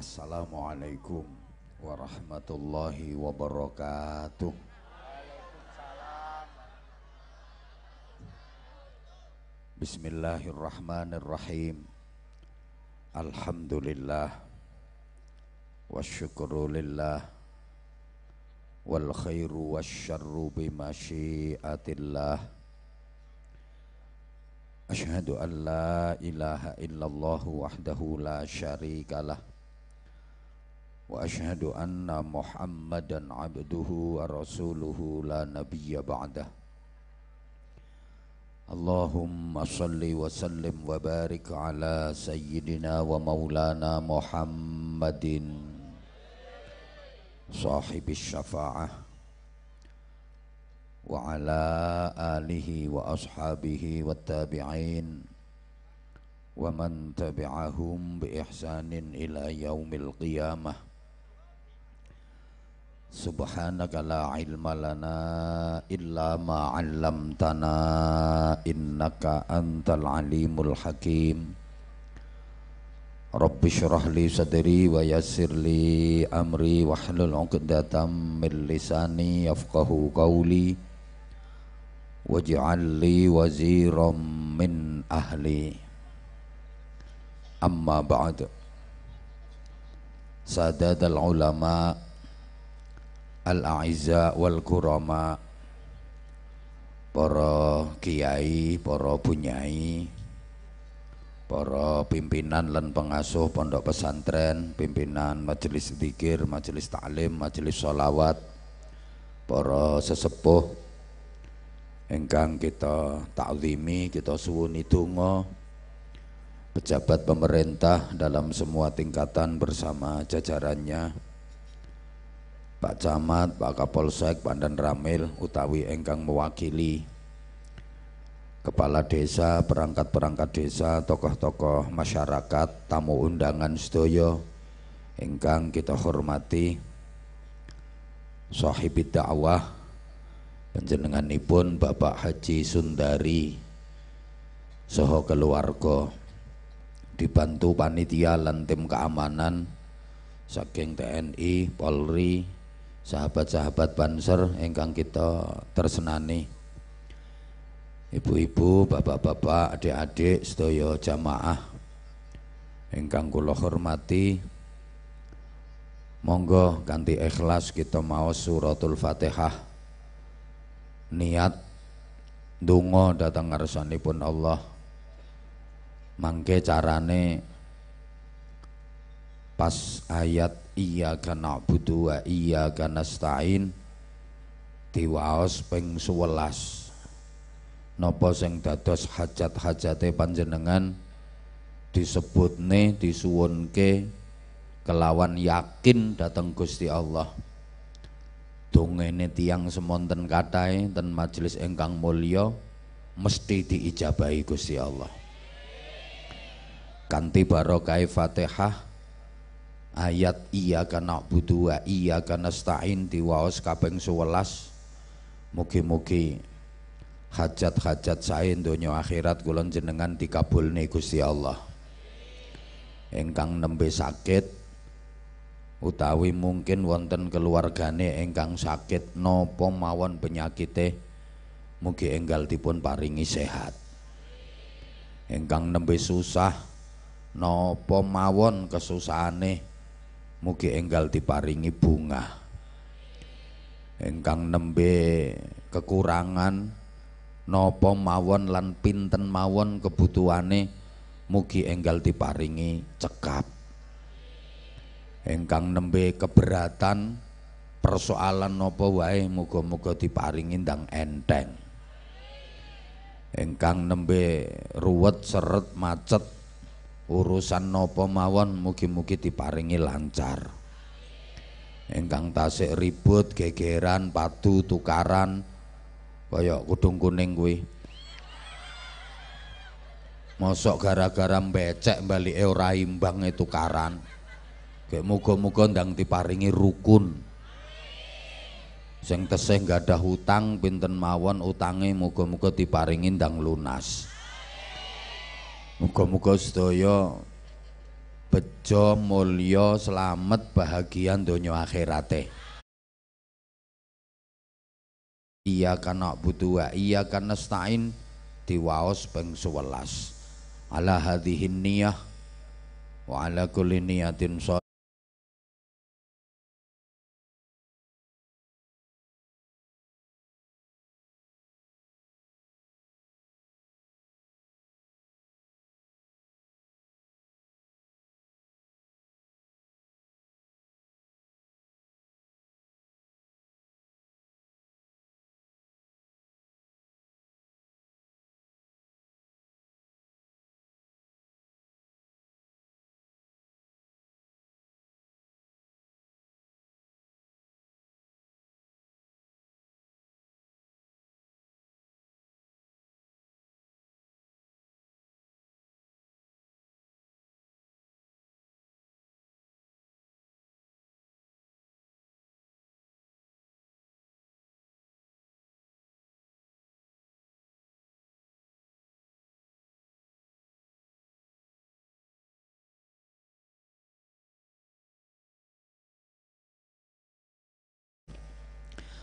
Assalamualaikum warahmatullahi wabarakatuh. Bismillahirrahmanirrahim. Alhamdulillah wasyukuru lillah wal khairu wasyarru bimasyiatillah. Ashhadu an la ilaha illallah wahdahu la syarika وأشهد أن محمدا عبده ورسوله لا نبي بعده اللهم صل وسلم وبارك على سيدنا ومولانا محمد صاحب الشفاعة وعلى آله وأصحابه والتابعين ومن تبعهم بإحسان إلى يوم القيامة Subhanaka la ilma lana illa ma 'allamtana innaka antal alimul hakim Rabbi syrah li sadri wa yassir li amri wa hlul 'uqdatam min lisani yafqahu qawli waj'al li waziram min ahli Amma ba'du al ulama' al-a'izza wal kurama para kiai, para bunyai, para pimpinan dan pengasuh pondok pesantren, pimpinan majelis zikir, majelis taklim, majelis sholawat, para sesepuh Engkang kita ta'zimi, kita suwuni donga pejabat pemerintah dalam semua tingkatan bersama jajarannya Pak Camat, Pak Kapolsek, Pandan Ramil utawi engkang mewakili kepala desa, perangkat-perangkat desa, tokoh-tokoh masyarakat, tamu undangan sedoyo engkang kita hormati sahibid dakwah panjenenganipun Bapak Haji Sundari Soho keluarga dibantu panitia lan tim keamanan saking TNI, Polri, sahabat-sahabat Banser ingkang kita tersenani ibu-ibu, bapak-bapak, adik-adik sedaya jamaah ingkang kula hormati monggo ganti ikhlas kita mau suratul Fatihah niat dungo datang pun Allah mangke carane pas ayat iyyaka na'budu wa iyyaka nasta'in diwaos ping 11 napa sing dados hajat-hajate panjenengan disebutne disuwunke kelawan yakin dateng Gusti Allah dongene tiang semonten kathah ten majelis engkang mulya mesti diijabahi Gusti Allah Kanti barokah Fatihah ayat iya karena butuh wa iya karena stain diwaos kaping 11 mugi-mugi hajat-hajat saya donya akhirat kula jenengan nih Gusti Allah Engkang nembe sakit utawi mungkin wonten keluargane engkang sakit napa mawon penyakite mugi enggal dipun paringi sehat Engkang nembe susah napa mawon kesusahane Mugi enggal diparingi bunga. engkang nembe kekurangan nopo mawon lan pinten mawon kebutuhane mugi enggal diparingi cekap. engkang nembe keberatan persoalan nopo wae muga-muga diparingi ndang enteng. engkang nembe ruwet seret macet urusan no mawon mugi-mugi diparingi lancar ingkang tasik ribut gegeran padu tukaran kaya kudung kuning kuwi mosok gara-gara becek balike ora imbang e karan, kayak muga-muga ndang diparingi rukun sing tesih ada hutang pinten mawon utange muga-muga diparingi ndang lunas Muga-muga sedaya bejo mulya selamat bahagia donya akhirate. Iya kana butuh wa iya kana stain diwaos ping 11. Ala hadhihi niyah wa ala kulli niyatin so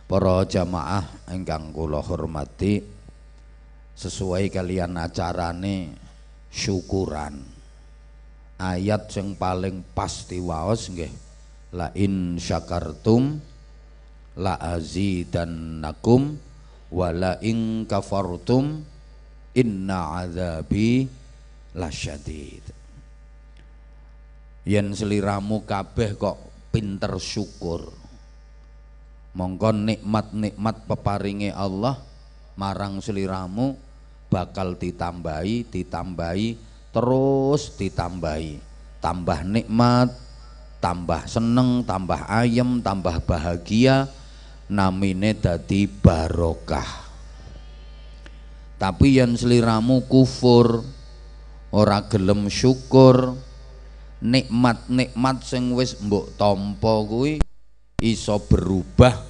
para jamaah ingkang kula hormati sesuai kalian acarane syukuran ayat yang paling pasti waos nggih la in syakartum la azidannakum wa la in kafartum inna azabi lasyadid yen seliramu kabeh kok pinter syukur monggo nikmat-nikmat peparinge Allah marang seliramu bakal ditambahi ditambahi terus ditambahi tambah nikmat tambah seneng tambah ayem tambah bahagia namine dadi barokah tapi yang seliramu kufur ora gelem syukur nikmat-nikmat sing wis mbok tampa kuwi iso berubah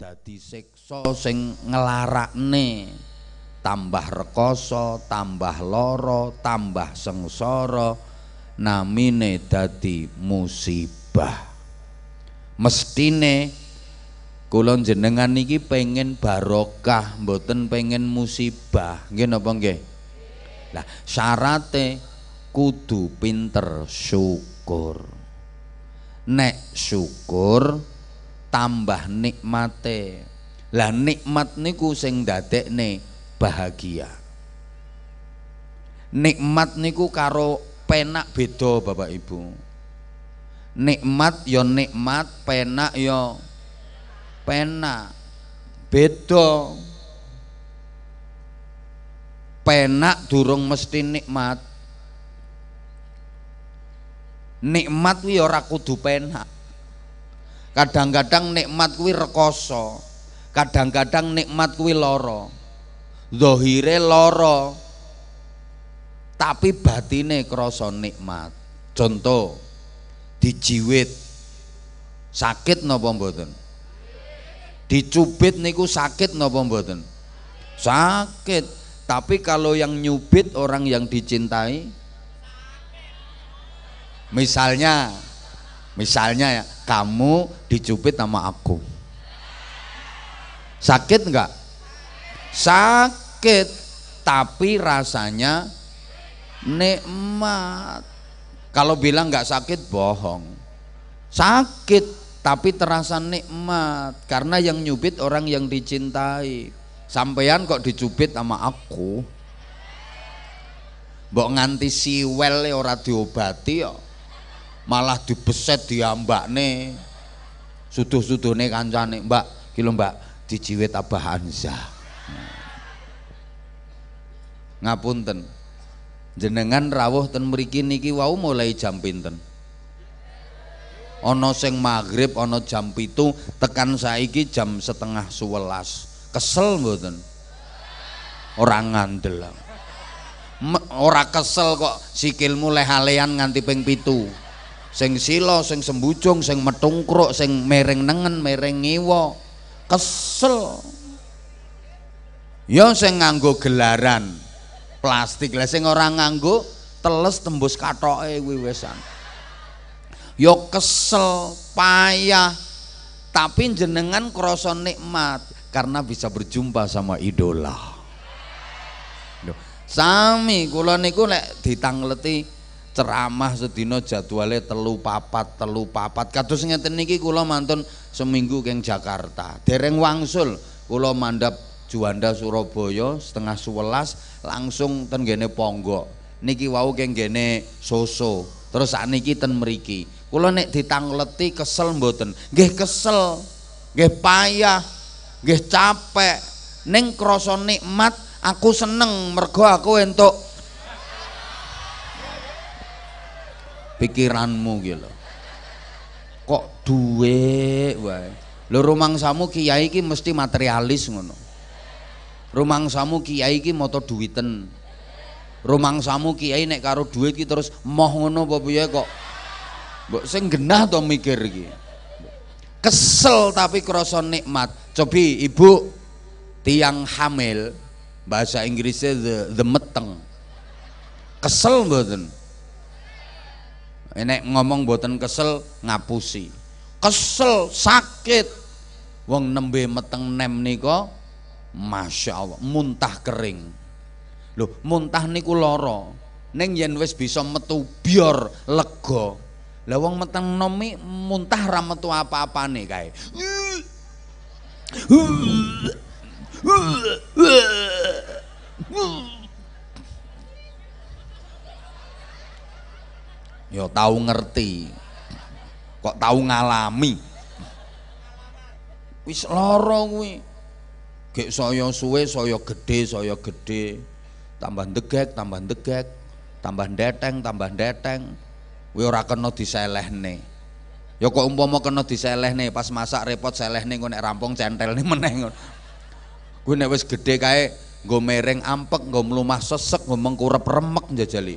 dadi seksoseng sing ngelarakne tambah rekoso, tambah loro, tambah sengsara namine dadi musibah. Mestine kula jenengan niki pengen barokah, mboten pengen musibah. Nggih napa nggih? Lah syarate kudu pinter syukur nek syukur tambah nikmate lah nikmat niku sing nih bahagia nikmat niku karo penak beda Bapak Ibu nikmat yo ya nikmat penak yo ya penak beda penak durung mesti nikmat nikmat kuwi ora kudu penak kadang-kadang nikmat kuwi rekoso kadang-kadang nikmat kuwi lara zahire lara tapi batine krasa nikmat contoh dijiwit sakit napa mboten dicubit niku sakit napa mboten sakit tapi kalau yang nyubit orang yang dicintai misalnya misalnya ya kamu dicubit sama aku sakit enggak? sakit tapi rasanya nikmat kalau bilang enggak sakit bohong sakit tapi terasa nikmat karena yang nyubit orang yang dicintai sampean kok dicubit sama aku mbok nganti siwel e ora diobati malah dibeset diambakne suduh-suduhne kancane mbak kilo mbak dijiwet Abah Anza ngapunten jenengan rawuh ten mriki niki wau mulai jam pinten ono sing maghrib ono jam pitu tekan saiki jam setengah sewelas, kesel mboten orang ngandel ora kesel kok sikilmu mulai alean nganti ping pitu sing silo, sing sembujung sing metungkruk sing mereng nengen mereng ngiwa kesel ya sing nganggo gelaran plastik lah sing orang nganggo teles tembus katoke wiwesan. Yo ya, kesel payah tapi jenengan kroso nikmat karena bisa berjumpa sama idola sami kula niku lek ditangleti ceramah sedina jadwalnya telu papat telu papat kados ngeten niki kula mantun seminggu keng Jakarta dereng wangsul kula mandap Juanda Surabaya setengah sewelas langsung ten gene Ponggo niki wau keng gene Soso terus aniki ten meriki kula nek ditangleti kesel mboten nggih kesel nggih payah nggih capek ning krasa nikmat aku seneng mergo aku entuk pikiranmu gitu kok duwe wae lho rumangsamu kiai iki mesti materialis ngono rumangsamu kiai iki moto duwiten rumangsamu kiai nek karo duit terus moh ngono apa piye kok mbok sing genah to mikir iki kesel tapi krasa nikmat cobi ibu tiang hamil bahasa Inggrisnya the, the meteng kesel mboten Eh, nek ngomong boten kesel ngapusi. Kesel, sakit. Wong nembe meteng nem niko, Masya Allah, muntah kering. Loh, muntah niku loro, neng yen wis bisa metu biar lego, Lah wong meteng nomi muntah ra metu apa nih, kae. Uh, uh, uh, Ya tahu ngerti. Kok tahu ngalami. Wis lara kuwi. Gek saya suwe, saya gede, saya gede. Tambah degek, tambah degek, tambah deteng, tambah deteng. Kuwi ora kena diselehne. Ya kok umpama kena diselehne pas masak repot selehne engko nek rampung centelne meneh ngono. Kuwi nek wis gedhe kae nggo mereng ampek, nggo mlumah sesek, nggo mengkurep remek njajali.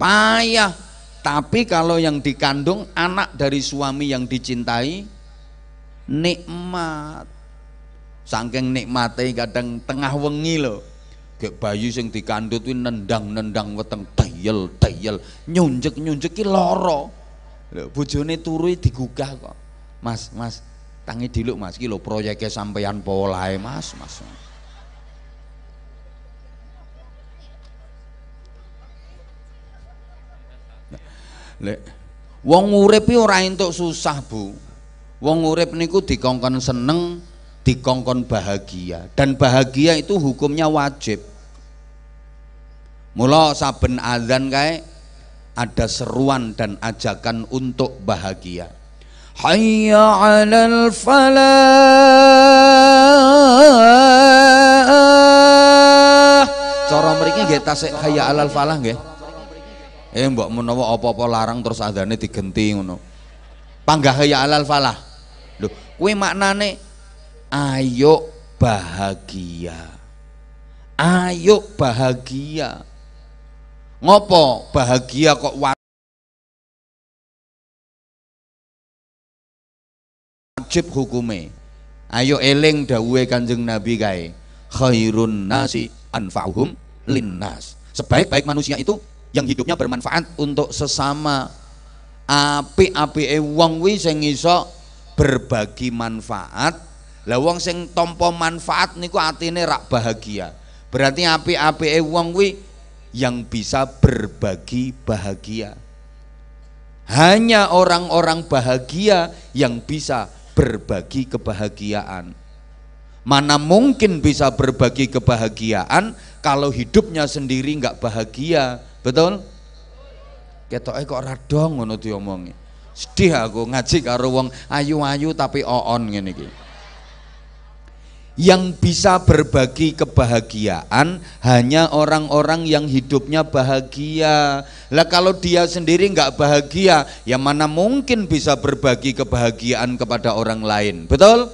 Payah. Tapi kalau yang dikandung anak dari suami yang dicintai nikmat. Sangking nikmate kadang tengah wengi lo, Kayak bayi sing dikandut kuwi nendang-nendang weteng tayel tayel nyunjek-nyunjek ki lara. Lho bojone turu digugah kok. Mas, Mas, tangi diluk Mas ki lho proyeke sampeyan Mas, Mas. mas. Lek wong urip ora entuk susah, Bu. Wong urip niku dikongkon seneng, dikongkon bahagia dan bahagia itu hukumnya wajib. Mula saben azan kae ada seruan dan ajakan untuk bahagia. Hayya 'alal falah. Cara mriki nggih tasik hayya 'alal falah nggih. Eh mbok menawa apa-apa larang terus adane digenti ngono. Panggahe ya alal falah. Lho, kuwi maknane ayo bahagia. Ayo bahagia. Ngopo bahagia kok wajib hukume. Ayo eling dawuhe Kanjeng Nabi kae. Khairun nasi anfa'uhum linnas. Sebaik-baik manusia itu yang hidupnya bermanfaat untuk sesama api-api wong wi sing iso berbagi manfaat lah wong sing tompo manfaat niku atine rak bahagia berarti api-api wong wi yang bisa berbagi bahagia hanya orang-orang bahagia yang bisa berbagi kebahagiaan Mana mungkin bisa berbagi kebahagiaan kalau hidupnya sendiri nggak bahagia, Betul? Ketoke kok radong dong ngono diomongi. Sedih aku ngaji karo wong ayu-ayu tapi oon ngene iki. Yang bisa berbagi kebahagiaan hanya orang-orang yang hidupnya bahagia. Lah kalau dia sendiri nggak bahagia, ya mana mungkin bisa berbagi kebahagiaan kepada orang lain. Betul?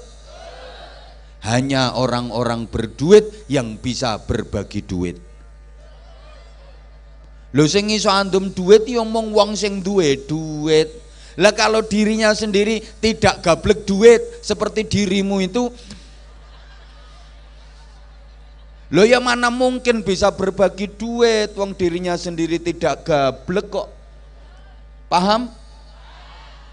Hanya orang-orang berduit yang bisa berbagi duit. Lo sing iso andum duit yo ya mung wong sing duwe duit. Lah kalau dirinya sendiri tidak gablek duit seperti dirimu itu Lo ya mana mungkin bisa berbagi duit wong dirinya sendiri tidak gablek kok. Paham?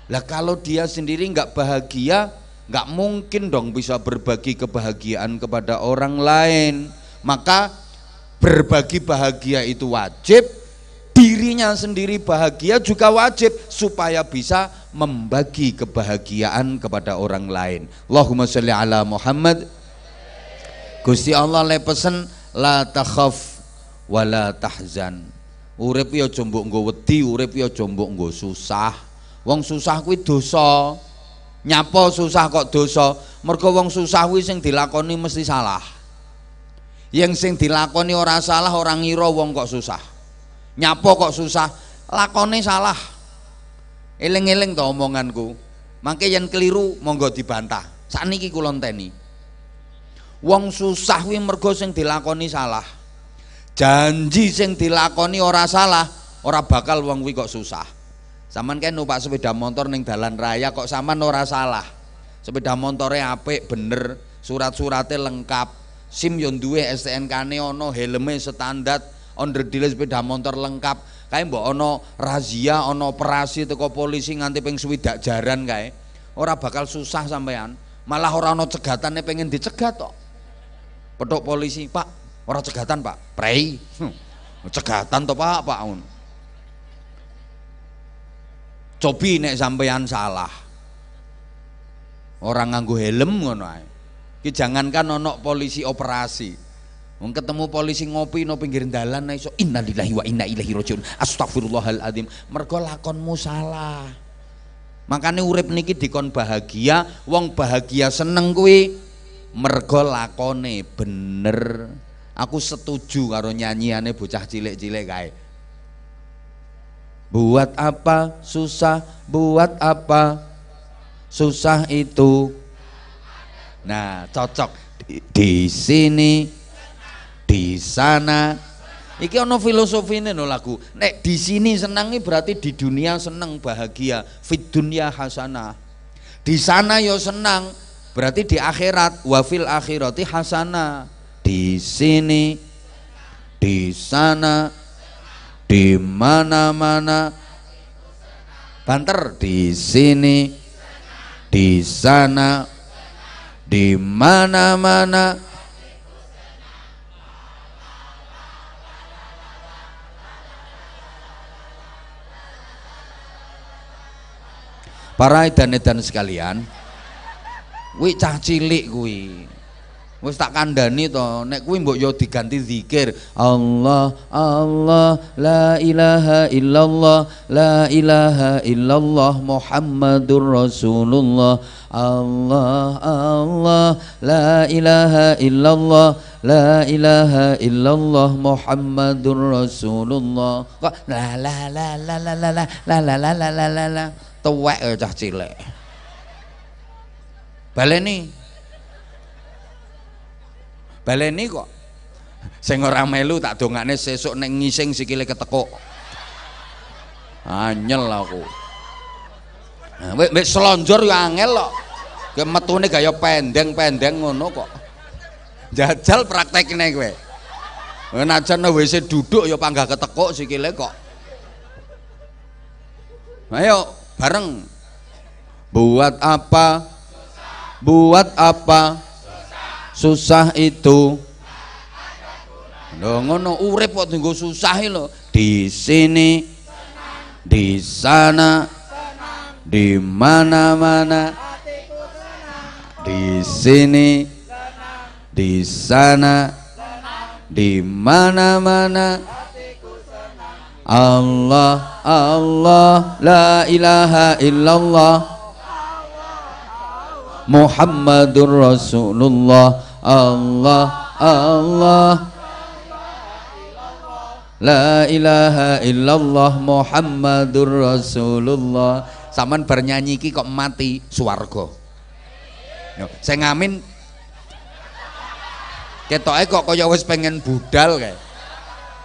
Lah kalau dia sendiri nggak bahagia, nggak mungkin dong bisa berbagi kebahagiaan kepada orang lain. Maka berbagi bahagia itu wajib, dirinya sendiri bahagia juga wajib supaya bisa membagi kebahagiaan kepada orang lain. Allahumma sholli ala Muhammad. Gusti Allah le pesen la takhaf wa la tahzan. Urip ya jombo nggo wedi, urip ya jombo nggo susah. Wong susah kuwi dosa. Nyapa susah kok dosa? Mergo wong susah kuwi sing dilakoni mesti salah. Yang sing dilakoni ora salah orang ngira wong kok susah nyapo kok susah lakone salah eleng-eleng to omonganku mangke yang keliru monggo dibantah sakniki kulonteni. wong susah wi mergo sing dilakoni salah janji sing dilakoni ora salah ora bakal wong kuwi kok susah saman kan numpak sepeda motor ning dalan raya kok saman ora salah sepeda motornya apik bener surat-suratnya lengkap SIM yo duwe STNK-ne ana helme standar deal sepeda motor lengkap kae mbak ono razia ono operasi teko polisi nganti ping swidak jaran kae ora bakal susah sampean malah ora ana cegatane pengen dicegat kok petuk polisi pak orang cegatan pak prei hmm. cegatan to pak pak un cobi nek sampean salah orang nganggo helm ngono ae ki jangankan ono polisi operasi Wong ketemu polisi ngopi no pinggir dalan na iso innalillahi wa inna ilaihi rajiun. Astagfirullahaladzim. Mergo lakonmu salah. Makane urip niki dikon bahagia, wong bahagia seneng kuwi mergo lakone bener. Aku setuju karo nyanyiane bocah cilik-cilik kae. Buat apa susah, buat apa susah itu. Nah, cocok di, di sini di sana. Iki ono ini no lagu. Nek di sini senangi berarti di dunia senang bahagia. Fit dunia hasanah. Di sana yo ya senang berarti di akhirat wafil akhirati hasanah. Di sini di sana di mana-mana banter di sini di sana di mana-mana Para edan-edan sekalian, kuwi cah cilik kuwi. Wis tak to, nek kuwi mbok yo diganti zikir Allah Allah la ilaha illallah la ilaha illallah Muhammadur Rasulullah Allah Allah la ilaha illallah la ilaha illallah Muhammadur Rasulullah kok la la la la la la la la la la la la tuwek ya cah cilik baleni baleni kok sing ora melu tak dongakne sesuk ning ngising sikile ketekuk anyel aku nah, wis selonjor ya angel kok ke metune gaya pendeng-pendeng ngono kok jajal praktekne kowe najan WC duduk ya panggah ketekuk sikile kok ayo bareng buat apa buat apa susah itu lo ngono urip kok tunggu susah e lho di sini di sana di mana-mana di sini di sana di mana-mana Allah Allah la ilaha illallah Muhammadur Rasulullah Allah Allah La ilaha illallah Muhammadur Rasulullah Saman bernyanyi ki kok mati suwargo Saya ngamin ketoknya kok kaya wis pengen budal kayak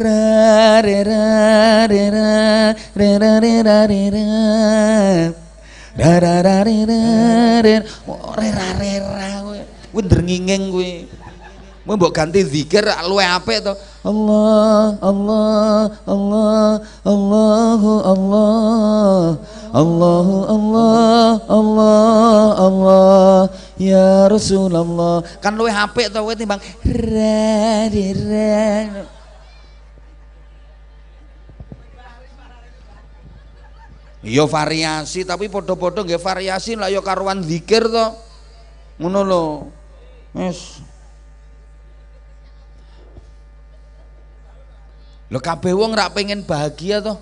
Mau mbok ganti zikir luwe apik to. Allah, Allah, Allah, Allahu Allah. Allahu Allah, Allah, Allah. Ya Rasulullah. Kan luwe apik to kowe timbang Yo ya variasi tapi podo-podo nggih variasi lah yo ya karuan zikir to. Ngono lho. Wis. Lho kabeh wong rak pengen bahagia to.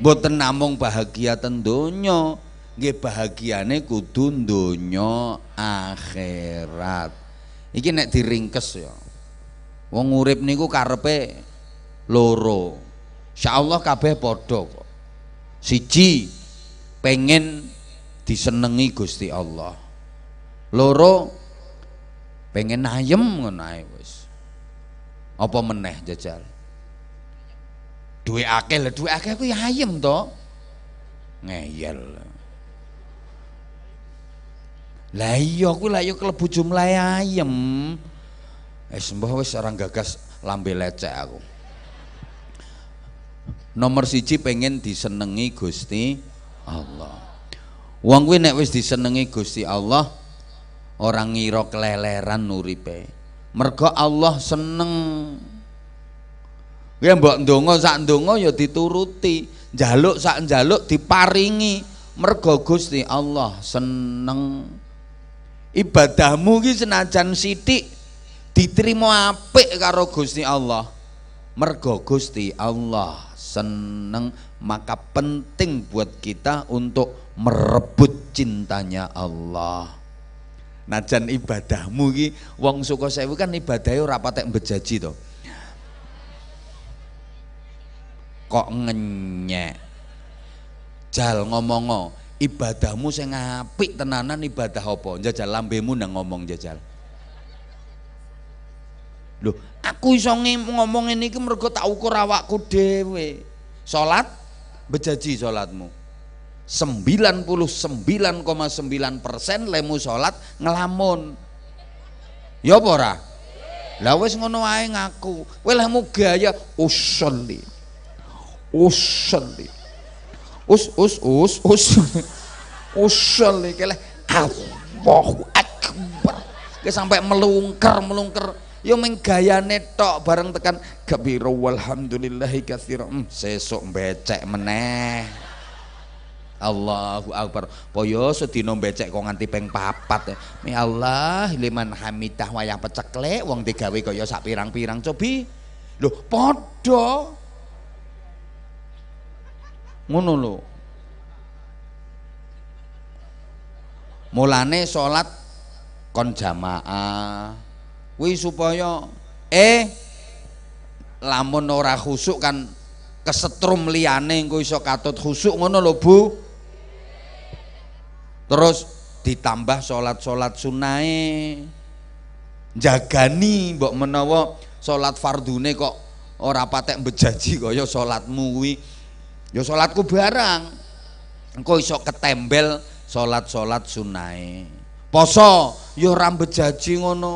Mboten namung bahagia ten donya, nggih bahagiane kudu donya akhirat. Iki nek diringkes ya. Wong urip niku karpe loro. Insyaallah kabeh padha kok siji pengen disenengi Gusti Allah loro pengen ayem ngonai ae wis apa meneh jajal duwe akeh lho duwe akeh kuwi ya ayem to ngeyel lah iya kuwi lah yo kelebu jumlahe ayem wis mbah wis gagas lambe lecek aku Nomor siji pengen disenengi Gusti Allah. uang gue nek wis disenengi Gusti Allah orang ngira keleleran nuripe Mergo Allah seneng. gue mbok ndonga sak ndonga ya dituruti, jaluk sak jaluk diparingi. Mergo Gusti Allah seneng. Ibadahmu ki senajan sithik diterima apik karo Gusti Allah. Mergo Gusti Allah seneng maka penting buat kita untuk merebut cintanya Allah najan ibadahmu ki wong suka sewu kan ibadahnya ora patek bejaji to kok ngenyek jal ngomong-ngomong ibadahmu sing apik tenanan ibadah apa jajal lambemu nang ngomong jajal Loh, aku iso ngomong ini iki mergo tak ukur awakku dhewe. Salat bejaji salatmu. 99,9% lemu salat ngelamun. Ya apa ora? Lah wis ngono ae ngaku. Kowe gaya usolli. Usolli. Us us us us. Usolli keleh Allahu Akbar. Ke sampai melungker melungker yo menggayane tok bareng tekan gepiro walhamdulillahi katsir hmm, sesok becek meneh Allahu Akbar. Poyo sedina becek kok nganti ping papat. Mi Allah liman hamidah wayah peceklek wong digawe kaya sak pirang-pirang cobi. Lho podo, Ngono lho. Mulane sholat kon jamaah kuwi supaya eh lamun ora khusuk kan kesetrum liyane engko iso katut khusuk ngono lho Bu. Terus ditambah salat-salat sunahe jagani mbok menawa salat fardune kok ora patek bejaji kaya salatmu kuwi. Ya salatku barang. Engko iso ketembel salat-salat sunae Poso ya ora bejaji ngono.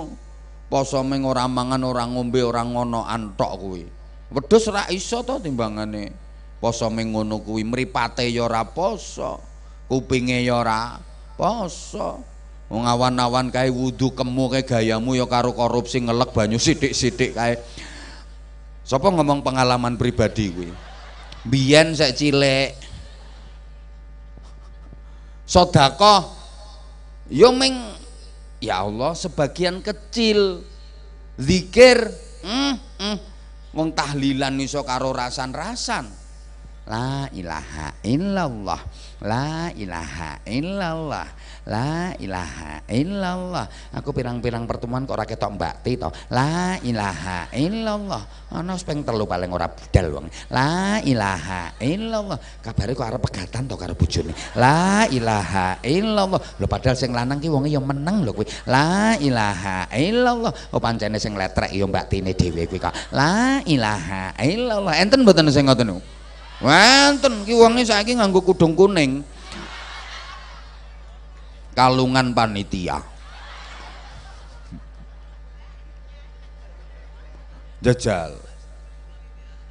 Poso ming ora mangan, ora ngombe, ora ngono antok kuwi. Wedhus ra iso to timbangane. Poso ming ngono kuwi mripate ya ora poso, kupinge ya ora poso. Wong awan-awan kae wudu kemu kae gayamu ya karo korupsi ngelek banyu sithik-sithik kae. Sapa ngomong pengalaman pribadi kuwi? Biyen sak cilik sedekah ya ming ya Allah sebagian kecil zikir mm, mm. wong tahlilan iso karo rasan-rasan la ilaha illallah la ilaha illallah La ilaha illallah. Aku pirang-pirang pertemuan kok ora ketok Mbak tito. La ilaha illallah. Ana ping telu paling ora budal wong. La ilaha illallah. Kabare kok arep pegatan to karo bojone. La ilaha illallah. Lho padahal sing lanang ki wonge ya meneng lho kuwi. La ilaha illallah. Oh pancene sing letrek ya Mbak Tine dhewe kuwi kok. La ilaha illallah. Enten mboten sing ngoten niku? Wonten ki wonge saiki nganggo kudung kuning kalungan panitia jajal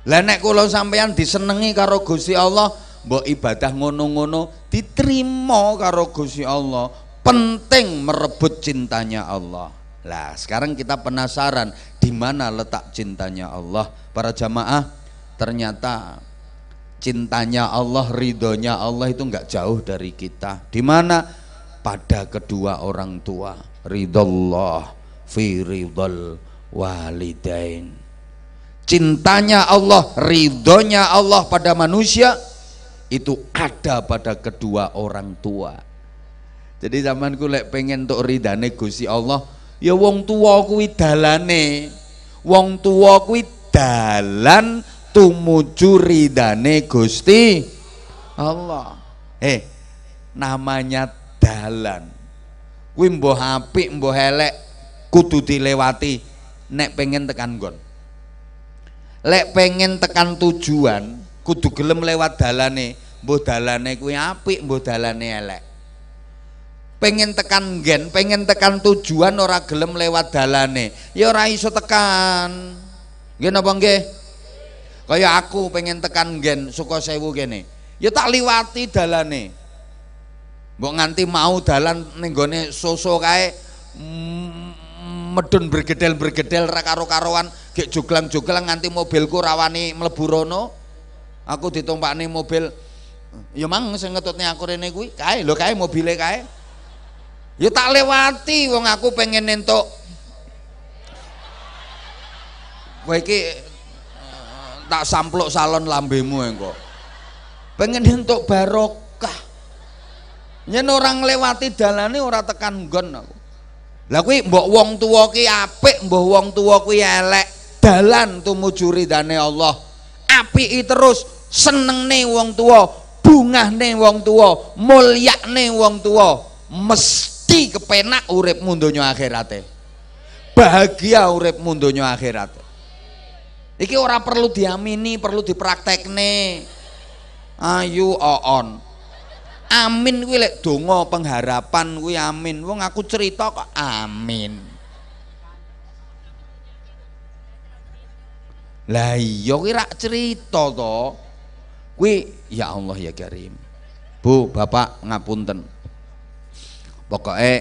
lenek kulau sampean sampeyan disenengi karo gusi Allah mbok ibadah ngono-ngono diterima karo gusi Allah penting merebut cintanya Allah lah sekarang kita penasaran di mana letak cintanya Allah para jamaah ternyata cintanya Allah ridhonya Allah itu nggak jauh dari kita di mana pada kedua orang tua ridallah fi ridal walidain cintanya Allah ridhonya Allah pada manusia itu ada pada kedua orang tua jadi zamanku lek pengen untuk ridane gusi Allah ya wong tua kuwi dalane wong tua kuwi dalan tumuju ridane Gusti Allah eh namanya dalan kuwi mbuh apik mbuh elek kudu dilewati nek pengen tekan gon, lek pengen tekan tujuan kudu gelem lewat dalane mbuh dalane kuwi apik mbuh dalane elek pengen tekan gen, pengen tekan tujuan ora gelem lewat dalane ya ora iso tekan nggih napa nggih kaya aku pengen tekan gen, suka sewu kene ya tak liwati dalane Mbok nganti mau dalan ning gone soso kae medun bergedel-bergedel ra karo-karoan gek joglang-joglang nganti mobilku rawani mlebu rono. Aku ditompakne mobil. Ya mang sing ngetutne aku rene kuwi kae lho kae mobile kae. Ya tak lewati wong aku pengen nentok. Kowe iki eh, tak sampluk salon lambemu engko. Pengen nentok barok Yen orang lewati dalane ora tekan nggon aku. Lah kuwi mbok wong tuwa ki apik, mbok wong tuwa kuwi elek. Dalan tumuju ridane Allah. Apiki terus senengne wong tuwa, bungahne wong tuwa, mulyakne wong tuwa. Mesti kepenak uripmu donya akhirate. Bahagia uripmu donya akhirate. Iki ora perlu diamini, perlu dipraktekne. Ayu oon. Amin kuwi lek donga pengharapan kuwi amin. Wong aku cerita kok amin. Lah iya kuwi rak cerita to. Kuwi ya Allah ya Karim. Bu, Bapak ngapunten. Pokoke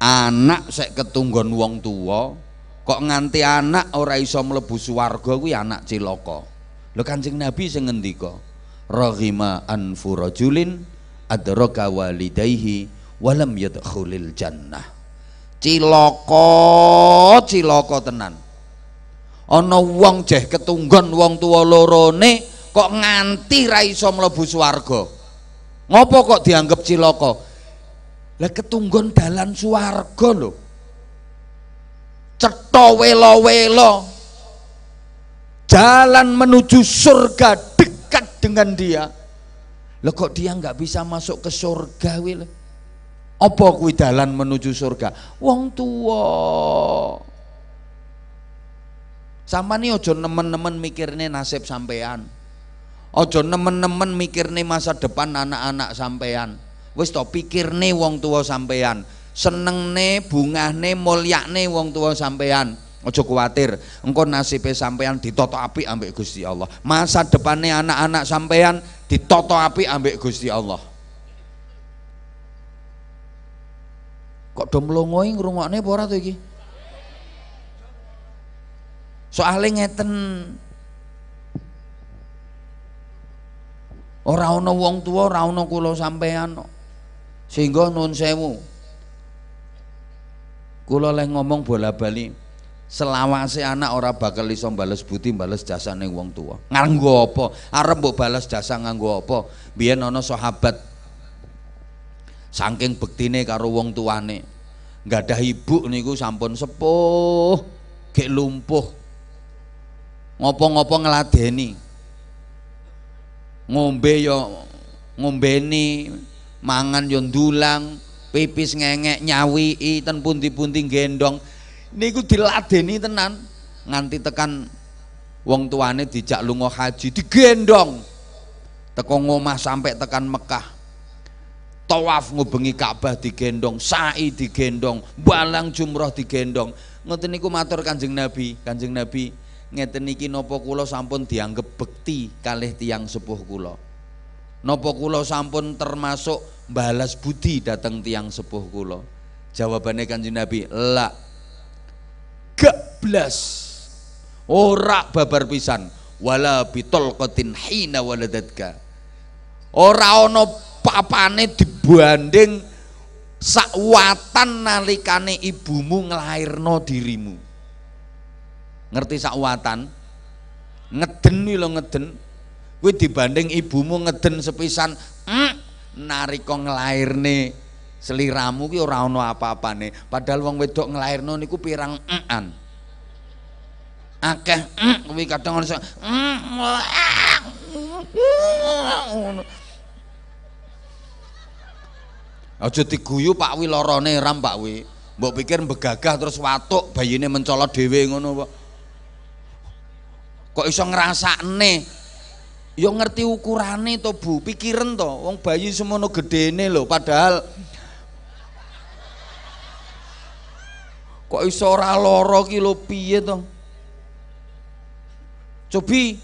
anak sek ketunggon wong tua kok nganti anak ora iso mlebu swarga kuwi anak ciloko, Lho kancing Nabi sing ngendika, raghima anfu rajulin adraka walidayhi walam yadkhulil jannah ciloko ciloko tenan ana wong jeh ketunggon wong tua lorone kok nganti ra iso mlebu swarga ngopo kok dianggap ciloko lah ketunggon dalan swarga lho cetha welo-welo jalan menuju surga dekat dengan dia lo kok dia nggak bisa masuk ke surga wil apa kuwi dalan menuju surga wong tua sama nih ojo nemen-nemen mikirnya nasib sampean ojo nemen-nemen mikirnya masa depan anak-anak sampean wis to pikirne wong tua sampean seneng senengne bungahne nih wong tua sampean Ojo kuatir, engkau nasib sampean ditoto api ambek Gusti Allah. Masa depannya anak-anak sampean ditoto api ambek Gusti Allah. Kok do mlungoi ngrungokne apa ora to iki? Soale ngeten ora ana wong tua, ora ana kula sampean. Sehingga nun sewu. Kula leh ngomong bola-bali selawase anak ora bakal iso bales budi bales neng wong tua nganggo apa arep mbok bales jasa nganggo apa biyen ana sahabat saking bektine karo wong tuane nggadah ibu niku sampun sepuh gek lumpuh ngopo-ngopo ngeladeni ngombe yo ya ngombeni mangan yo ya dulang, pipis ngengek nyawi ten pundi-pundi gendong niku diladeni tenan nganti tekan wong tuane dijak lunga haji digendong teko ngomah sampai tekan Mekah tawaf ngubengi Ka'bah digendong sa'i digendong balang jumroh digendong ngeten niku matur Kanjeng Nabi Kanjeng Nabi ngeten niki napa kula sampun dianggep bekti kalih tiang sepuh kula napa kula sampun termasuk balas budi dateng tiang sepuh kula jawabannya Kanjeng Nabi la 13 ora babar pisan wala bitol kotin hina waladatka ora ono papane dibanding sakwatan nalikane ibumu ngelahirno dirimu ngerti sakwatan ngeden lo ngeden kuwi dibanding ibumu ngeden sepisan mm, nariko ngelahirne Seliramu ki ora ana apa-apane, padahal wong wedok nglairno niku pirang an, Akeh kuwi kadang ono Aja diguyu Pak Wi lorone ram Pak Wi. Mbok pikir begagah terus watuk bayine mencolot dhewe ngono kok. Kok iso ngrasakne ya ngerti ukurane to Bu, pikiren to. Wong bayi semono gedene lho, padahal Kok iso ora lara ki lho piye to? Cobi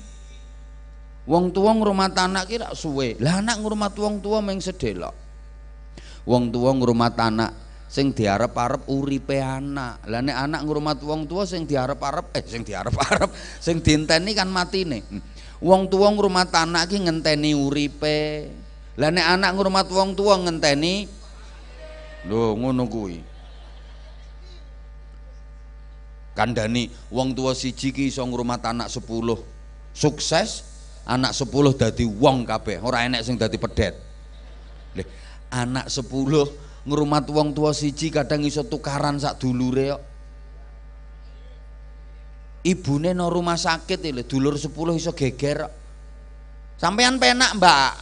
wong tuwa ngrumat anak ki rak suwe. Lah anak ngrumat wong tuwa meng sedelok. Wong tuwa ngrumat anak sing diarep-arep uripe anak. Lah nek anak ngrumat wong tuwa sing diarep-arep eh sing diarep-arep sing dienteni kan matine. Wong tuwa ngrumat anak ki ngenteni uripe. Lah nek anak ngrumat wong tuwa ngenteni lho ngono kuwi kandani wong tua siji ki iso ngrumat anak 10 sukses anak 10 dadi wong kabeh ora enek sing dadi pedet Lih, anak 10 ngrumat wong tua siji kadang iso tukaran sak dulure kok ibune no rumah sakit lho dulur 10 iso geger sampean penak mbak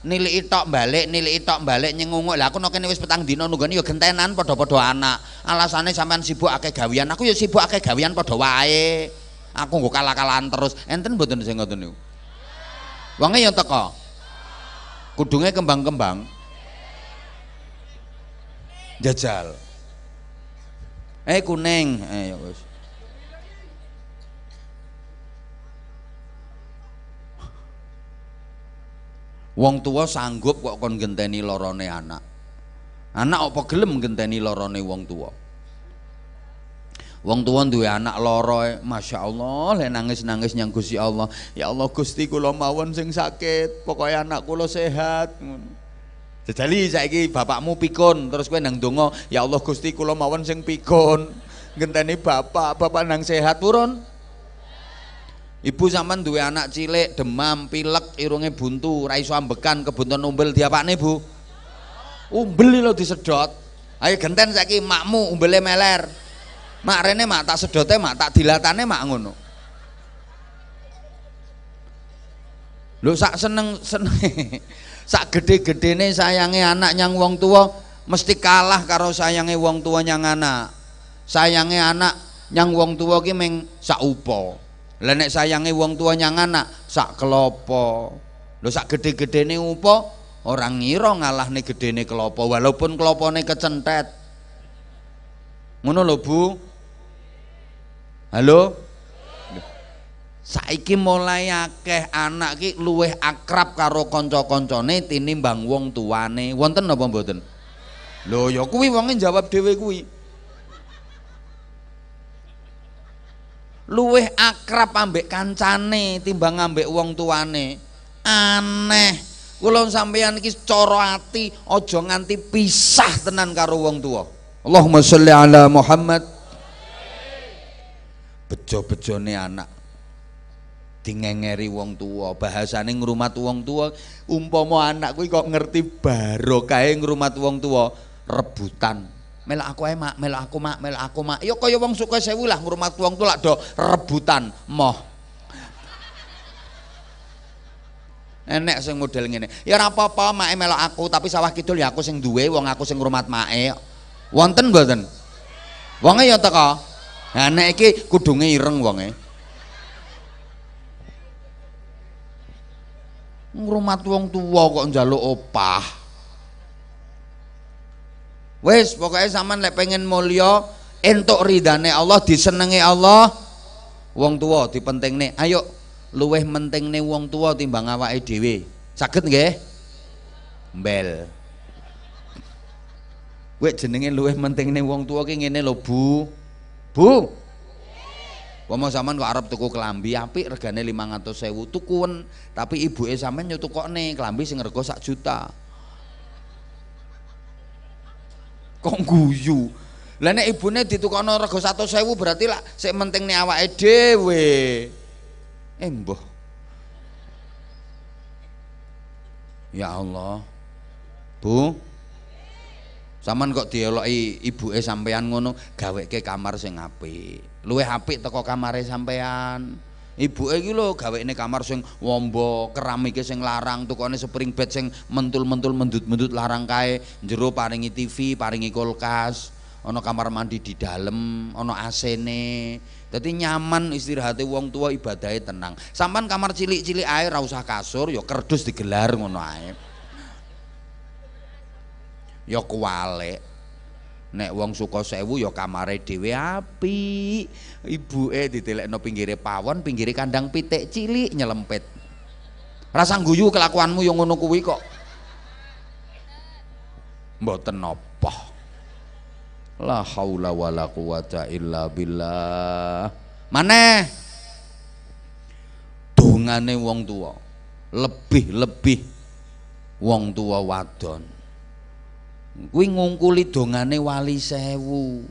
nilai tok balik nilai tok balik nyengunguk lah aku no kene wis petang dina nunggone ya gentenan padha-padha anak alasannya sampean sibuk akeh gawian, aku yo ya sibuk akeh gawian padha wae aku nggo kalah-kalahan terus enten mboten sing ngoten niku wangi ya teko kudungnya kembang-kembang jajal eh kuning eh ya Wong tua sanggup kok kon genteni lorone anak. Anak apa gelem genteni lorone wong tua? Wong tua duwe anak loro, Masya Allah, le nangis-nangis nyang gusi Allah. Ya Allah Gusti kulo mawon sing sakit, pokoknya anak kulo sehat saya saiki bapakmu pikun, terus kue nang dongo. ya Allah Gusti kulo mawon sing pikun. genteni bapak, bapak nang sehat turun. Ibu sampean duwe anak cilik demam, pilek, irunge buntu, ra iso ambekan kebunten umbel diapakne, Bu? Umbel lho disedot. Ayo genten saiki makmu umbele meler. Mak rene mak tak sedote, mak tak dilatane mak ngono. Lho sak seneng seneng sak gede-gedene sayange anak nyang wong tua mesti kalah karo sayange wong tua nyang anak. Sayange anak nyang wong tua ki meng sak upo. Lenek sayangi wong tua nyang anak sak kelopo. lo sak gede nih upo, Orang nih gede nih kelopo walaupun kelopone kecentet. Ngono lo Bu. Halo? Saiki mulai akeh anak ki luwih akrab karo konco-koncone tini tinimbang wong tuane. Wonten napa mboten? Lo ya kuwi wongin jawab dhewe kuwi. luweh akrab ambek kancane timbang ambek wong tuane aneh kula sampeyan iki cara ati aja nganti pisah tenan karo wong tua Allahumma sholli ala Muhammad bejo-bejone anak dingengeri wong tua bahasane ngrumat wong tua umpama anak kuwi kok ngerti barokah e ngrumat wong tua rebutan melak aku ae mak, melak aku mak, melak aku mak. Ya kaya wong suka sewu lah ngurmat wong tuh lah do rebutan moh. Enek sing model ngene. Ya ora apa-apa mak melak aku, tapi sawah kidul ya aku sing duwe, wong aku sing ngurmat e. Wonten mboten? Wonge ya teka. Nah nek iki kudunge ireng wonge. Ngurmat wong tuwa kok njaluk opah. Wes pokoknya sampean lek pengen mulia entuk ridane Allah disenengi Allah wong tua ne, ayo luweh ne wong tua timbang awake dhewe saged nggih mbel Wek jenenge luweh ne wong tua ki ne lo Bu Bu Wama sampean kok Arab tuku kelambi apik regane sewu tukun, tapi ibu sampean yo tukokne kelambi sing rega sak juta kok guyu lah nek ibune ditukokno rego 100.000 berarti lah sik penting awak awake dhewe eh mbah ya Allah Bu Saman kok dieloki ibuke sampean ngono gaweke kamar sing apik luwe apik teko kamare sampean Ibuke iki lho gawekne kamar sing wombo, keramike sing larang, tukone spring bed sing mentul-mentul mendut-mendut larang kae, jero paringi TV, paringi kulkas, ana kamar mandi di dalam ana AC-ne. Dadi nyaman istirahate wong tua ibadahe tenang. Sampan kamar cilik-cilik ae ra usah kasur, ya kerdus digelar ngono ae. Ya kualek. Nek wong suka sewu ya kamare dhewe apik. Ibuke ditelekno pinggire pawon, pinggire kandang pitik cilik nyelempit. Rasa guyu kelakuanmu yang ngono kuwi kok. Mboten napa. La haula wala quwata illa billah. Maneh. Dongane wong tua Lebih-lebih wong tua wadon kuwi ngungkuli dongane wali sewu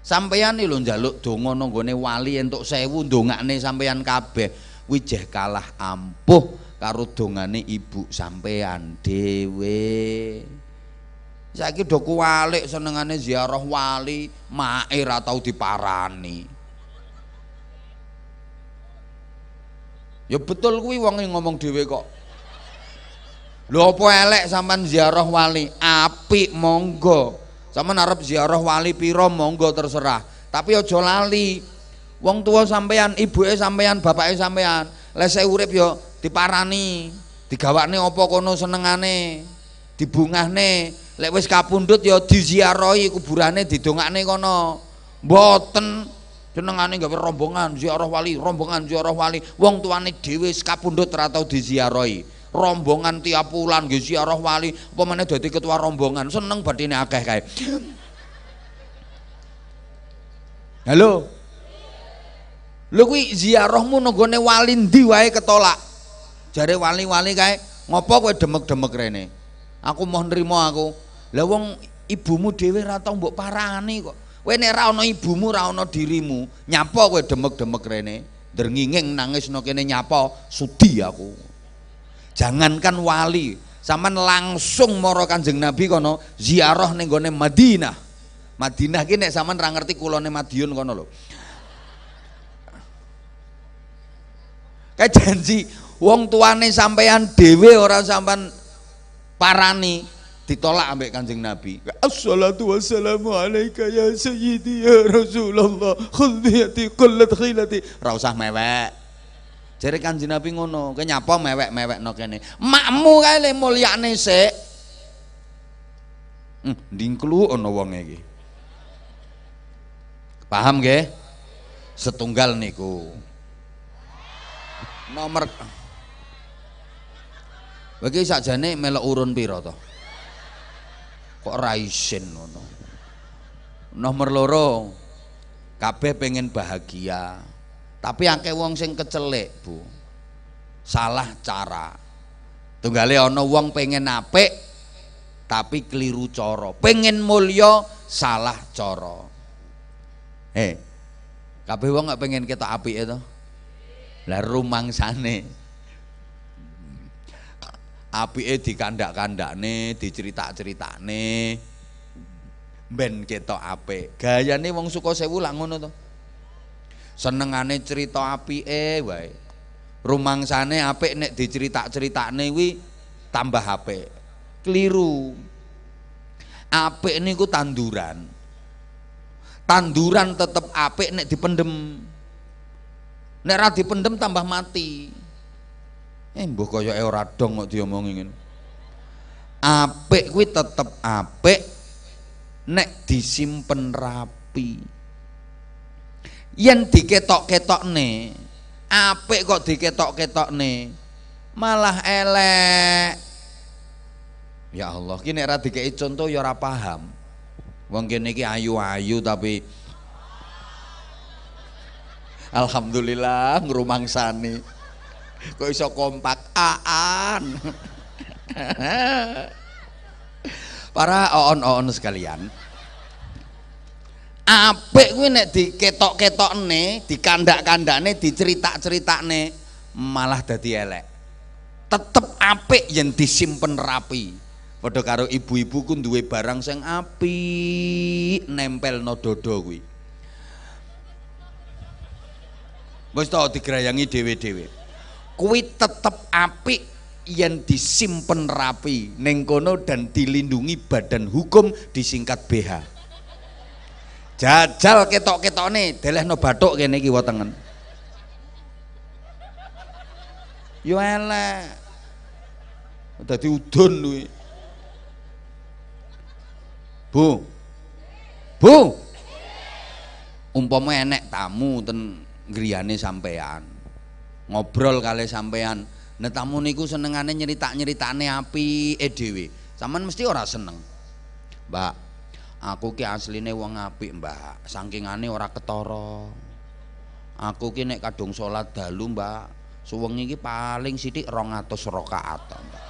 sampeyan lho njaluk donga nanggone wali entuk sewu dongane sampeyan kabeh kuwi jeh kalah ampuh karo dongane ibu sampeyan dhewe saiki do kuwalik senengane ziarah wali Maer atau tau diparani ya betul kuwi wong ngomong dhewe kok Lho apa elek sampean ziarah wali? api monggo. Sampean Arab ziarah wali pira monggo terserah. Tapi aja lali. Wong tua sampean, ibuke sampean, bapake sampean, lese urip yo ya diparani, digawakne apa kono senengane, dibungahne. Lek wis kapundhut ya diziarahi kuburane didongakne kono. Mboten jenengane gawe rombongan ziarah wali, rombongan ziarah wali. Wong tuane dhewe kapundhut ora tau diziarahi rombongan tiap bulan nggih arah wali, apa meneh ketua rombongan, seneng bathine akeh kae. Halo. lu kuwi ziarahmu nenggone wali ndi wae ketolak. Jare wali-wali kae, ngopo kowe demek-demek rene? Aku mau nrimo aku. Lah wong ibumu dhewe ra tau mbok parani kok. Kowe nek ra ana ibumu, ra ana dirimu, nyapa kowe demek-demek rene? Ndrenginging nangis no kene nyapa, sudi aku. Jangankan wali, zaman langsung moro Kanjeng Nabi kono ziarah ning gone Madinah. Madinah gini zaman sampean ngerti kulone Madiun kono lo. Kayak janji wong tuane sampean dewe orang sampean parani ditolak ambek kanjeng Nabi. Assalatu wassalamu alaika ya sayyidi ya Rasulullah khudhiyati kullat khilati. Ra usah mewek. Jare Kanjeng Nabi ngono, kowe nyapa mewek no kene. Makmu kae le mulyane sik. Hmm, ndingklu ana wong iki. Paham ge Setunggal niku. Nomor Bagi sakjane melok urun pira to? Kok ra isin ngono. Nomor loro kabeh pengen bahagia. Tapi akeh wong sing kecelek Bu. Salah cara. Tunggale ana wong pengen ape, tapi keliru coro. Pengen mulya salah coro. Eh. tapi wong gak pengen kita api itu. Lah rumang Api di kandak-kandak nih, di cerita-cerita nih. Ben kita ketok gaya nih wong suko sewu ngono tuh senengane cerita apike wae. sana ape nek dicerita cerita newi tambah ape, Keliru. ini ku tanduran. Tanduran tetep ape nek dipendem. Nek ra dipendem tambah mati. Eh mbuh koyoke ora dong kok diomongin ngene. Apik kuwi tetep apik nek disimpen rapi yang diketok-ketok nih apik kok diketok-ketok nih malah elek ya Allah kini era dikei contoh ya ora paham wong kene iki ayu-ayu tapi Alhamdulillah ngrumangsani kok iso kompak aan para oon-oon sekalian apik kuwi nek diketok-ketokne, dikandak-kandakne, diceritak-ceritakne malah dadi elek. Tetep apik yen disimpen rapi. Padha karo ibu-ibu ku duwe barang sing nempel nempelno dodo kuwi. Wis tau digrayangi dhewe-dhewe. Kuwi tetep apik yang disimpan rapi neng kono dan dilindungi badan hukum disingkat BH. Jajal ketok-ketokne delehno bathuk kene iki wetengen. Yo elek. Dadi udun kuwi. Bu. Bu. Umpama enek tamu ten griyane sampean. Ngobrol kali sampean. Nek tamu niku senengane nyerita nyeritane api eh saman mesti ora seneng. Mbak, Aku ki asline wong apik, Mbak. Sangkingane ora ketara. Aku ki nek kadung salat dalu, Mbak, suwengi ki paling sithik 200 rakaat, Mbak.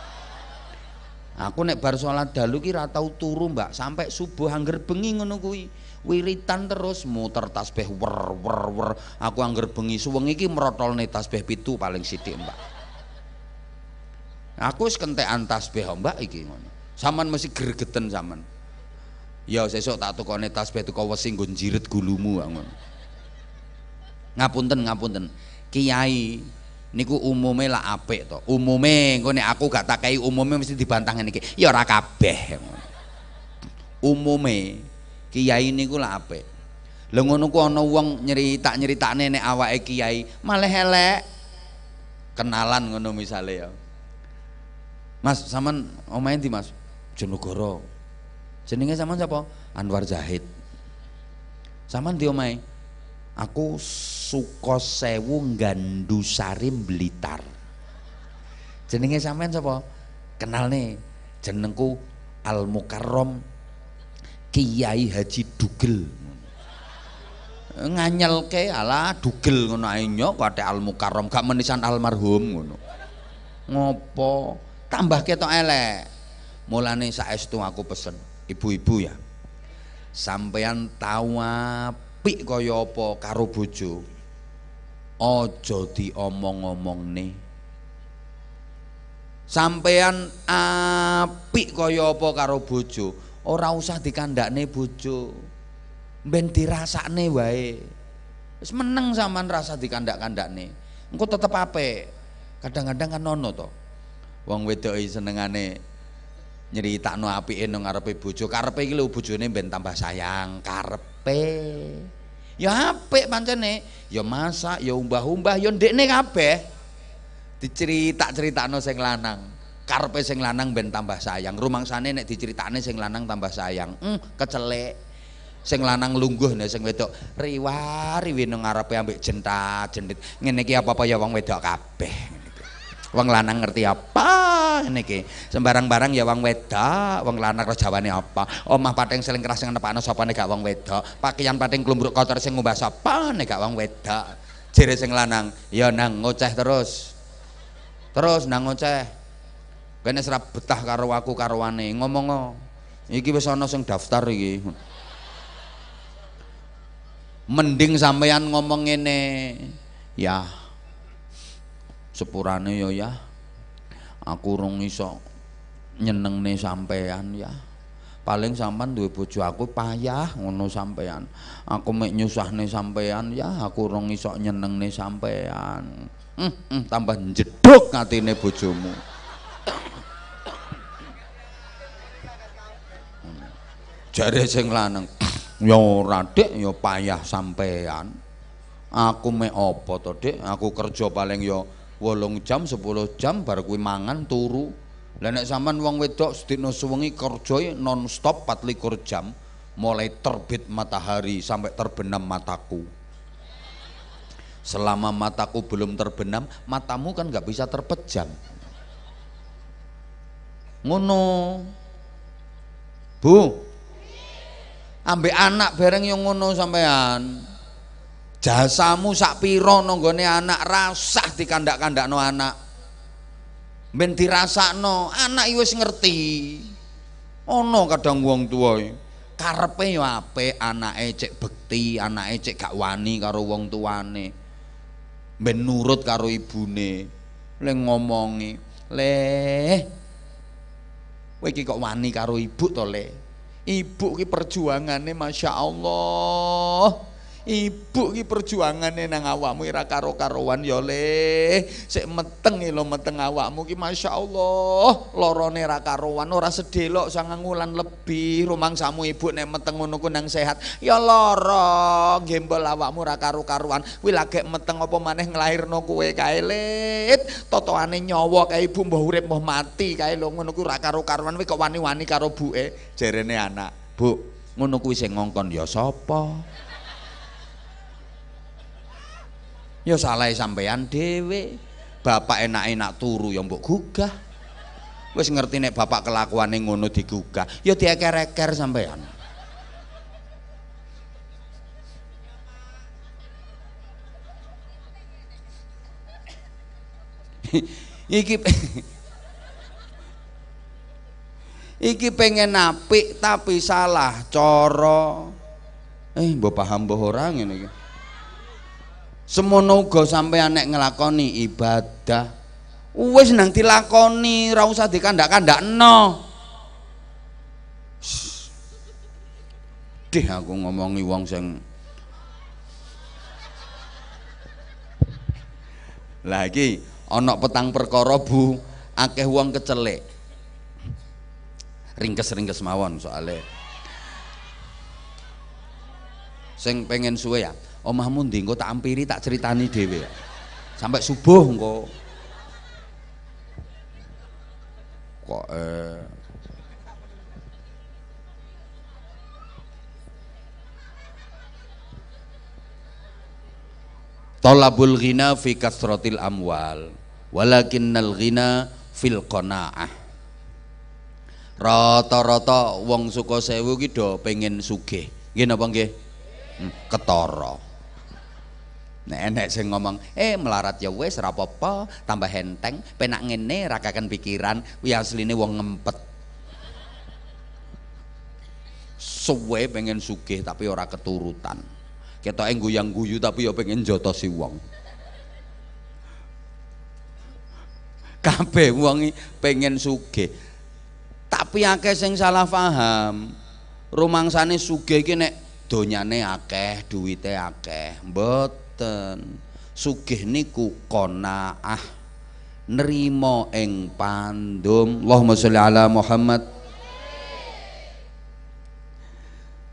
Aku nek bar salat dalu ki ra tau turu, Mbak, sampai subuh angger bengi ngono kuwi. Wiritan terus muter tasbih wer wer wer. Aku angger bengi suwengi ki mrotolne tasbih pitu paling sithik, Mbak. Aku wis kentekan tasbih, Mbak iki ngono. Saman mesti gregeten sampean. Ya sesuk tak tukone tasbih tuku wesi nggo jirit gulumu ngono. Ngapunten ngapunten. Kiai niku umume lah apik to. Umume engko nek aku gak tak kei umume mesti dibantah ngene iki. Ya ora kabeh ngono. Umume kiai niku lah apik. Lha ngono ku ana wong nyerita nyeritane nek awake kiai malah elek. Kenalan ngono misale ya. Mas, sampean omahe di Mas? Jonegoro. Jenenge sama siapa? Anwar Zahid. sama diomai omahe? Aku suka sewu gandusari Blitar. Jenenge sampean siapa? Kenal nih jenengku Al Mukarrom Kiai Haji Dugel. Nganyel ke ala Dugel ngono ainyo kate Al Mukarrom gak menisan almarhum ngono. Ngopo? Tambah ketok elek. Mulane saestu aku pesen ibu-ibu ya sampean tawa apik kaya apa karo bojo aja diomong nih sampean apik kaya apa karo bojo ora usah dikandakne bojo ben dirasakne wae wis meneng sampean rasa dikandak-kandakne engko tetep apik kadang-kadang kan nono to wong i senengane nyeritakno apike nang ngarepe bojo. Karepe iki lho bojone ben tambah sayang, karepe. Ya apik pancene, ya masak, ya umbah-umbah, ya ndekne kabeh. Diceritak-ceritakno sing lanang. Karepe sing lanang ben tambah sayang. Rumangsane nek diceritane sing lanang tambah sayang. Hmm, kecelek. Sing lanang lungguh nek sing wedok riwari riwe nang ngarepe ambek cinta jentit Ngene iki apa-apa ya wong wedok kabeh. Wong lanang ngerti apa niki. Sembarang-barang ya wong wedok, wong lanang ro jawane apa. Omah pating seling keras sing nepakno sapa nek gak wong wedok. Pakaian pating klumbruk kotor sing ngumbah sapa nek gak wong wedok. Jere sing lanang, ya nang ngoceh terus. Terus nang ngoceh. Kene serap betah karo aku wane ngomong iki wis ana sing daftar iki. Mending sampean ngomong ngene. Ya, sepurane yo ya aku rung iso nyenengne sampean ya paling sampean duwe bojo aku payah ngono sampean aku mek nyusahne sampean ya aku rung iso nyenengne sampean hmm, hmm, tambah njedhuk ngatine bojomu jare sing lanang ya ora dik ya payah sampean aku mek apa to dik aku kerja paling ya wolong jam sepuluh jam baru kuwi mangan turu lah nek sampean wong wedok sedina suwengi kerja ya non stop 24 jam mulai terbit matahari sampai terbenam mataku selama mataku belum terbenam matamu kan nggak bisa terpejam ngono bu ambek anak bareng yang ngono sampean jasamu sak pira goni anak rasah kandak-kandak no anak ben no anak wis ngerti ono kadang wong tuwa Karpe yo ape anak ecek bekti anak ecek gak wani karo wong tuane ben nurut karo ibune le ngomongi le kowe kok wani karo ibu to le ibu ki masya masyaallah Ibu ki perjuangane nang awakmu ora karo karowan yo ya, le. Sik meteng e lho meteng awakmu ki masyaallah. Lorone ra karuan ora sedelok sangang wulan lebih samu ibu nek meteng ngono ku nang sehat. Ya lara gembel awakmu ra karo karowan Kuwi lagi meteng apa maneh nglairno kowe kae lit. Totoane nyawa kae ibu mbah urip mbah mati kae lo ngono ku ra karo-karuan kowe kok wani-wani karo buke jerene anak. Bu, ngono kuwi sing ngongkon ya sapa? Ya salah sampean Dewe, Bapak enak-enak turu ya mbok gugah. Wis ngerti nek bapak kelakuane ngono digugah, ya dieker-eker sampean. iki iki pengen apik tapi salah cara eh mbok paham mbok ini semono uga sampean nek ngelakoni ibadah wis nang dilakoni ra usah dikandak-kandakno deh aku ngomongi wong sing Lagi onok petang perkara Bu akeh wong kecelek ringkes-ringkes mawon soale sing pengen suwe ya omahmu ndi engko tak ampiri tak ceritani dhewe sampai subuh engko kok eh Tolabul ghina fi kasratil amwal Walakinnal ghina fil qanaah Rata-rata wong suka sewu ki pengen sugih. Nggih napa nggih? Hmm, ketara. Nenek saya ngomong, "Eh melarat ya wes, rapopo, apa tambah henteng, penak ngene rakakan pikiran, yang selini wong ngempet." Suwe pengen sugih tapi ora keturutan. yang goyang-guyu tapi ya pengen jotosi wong. Kabeh wong pengen sugih. Tapi akeh sing salah paham. Rumangsane sugih iki nek donyane akeh, duwite akeh. Mboten mboten. Sugih niku qanaah nerimo ing pandum. Allahumma sholli ala Muhammad.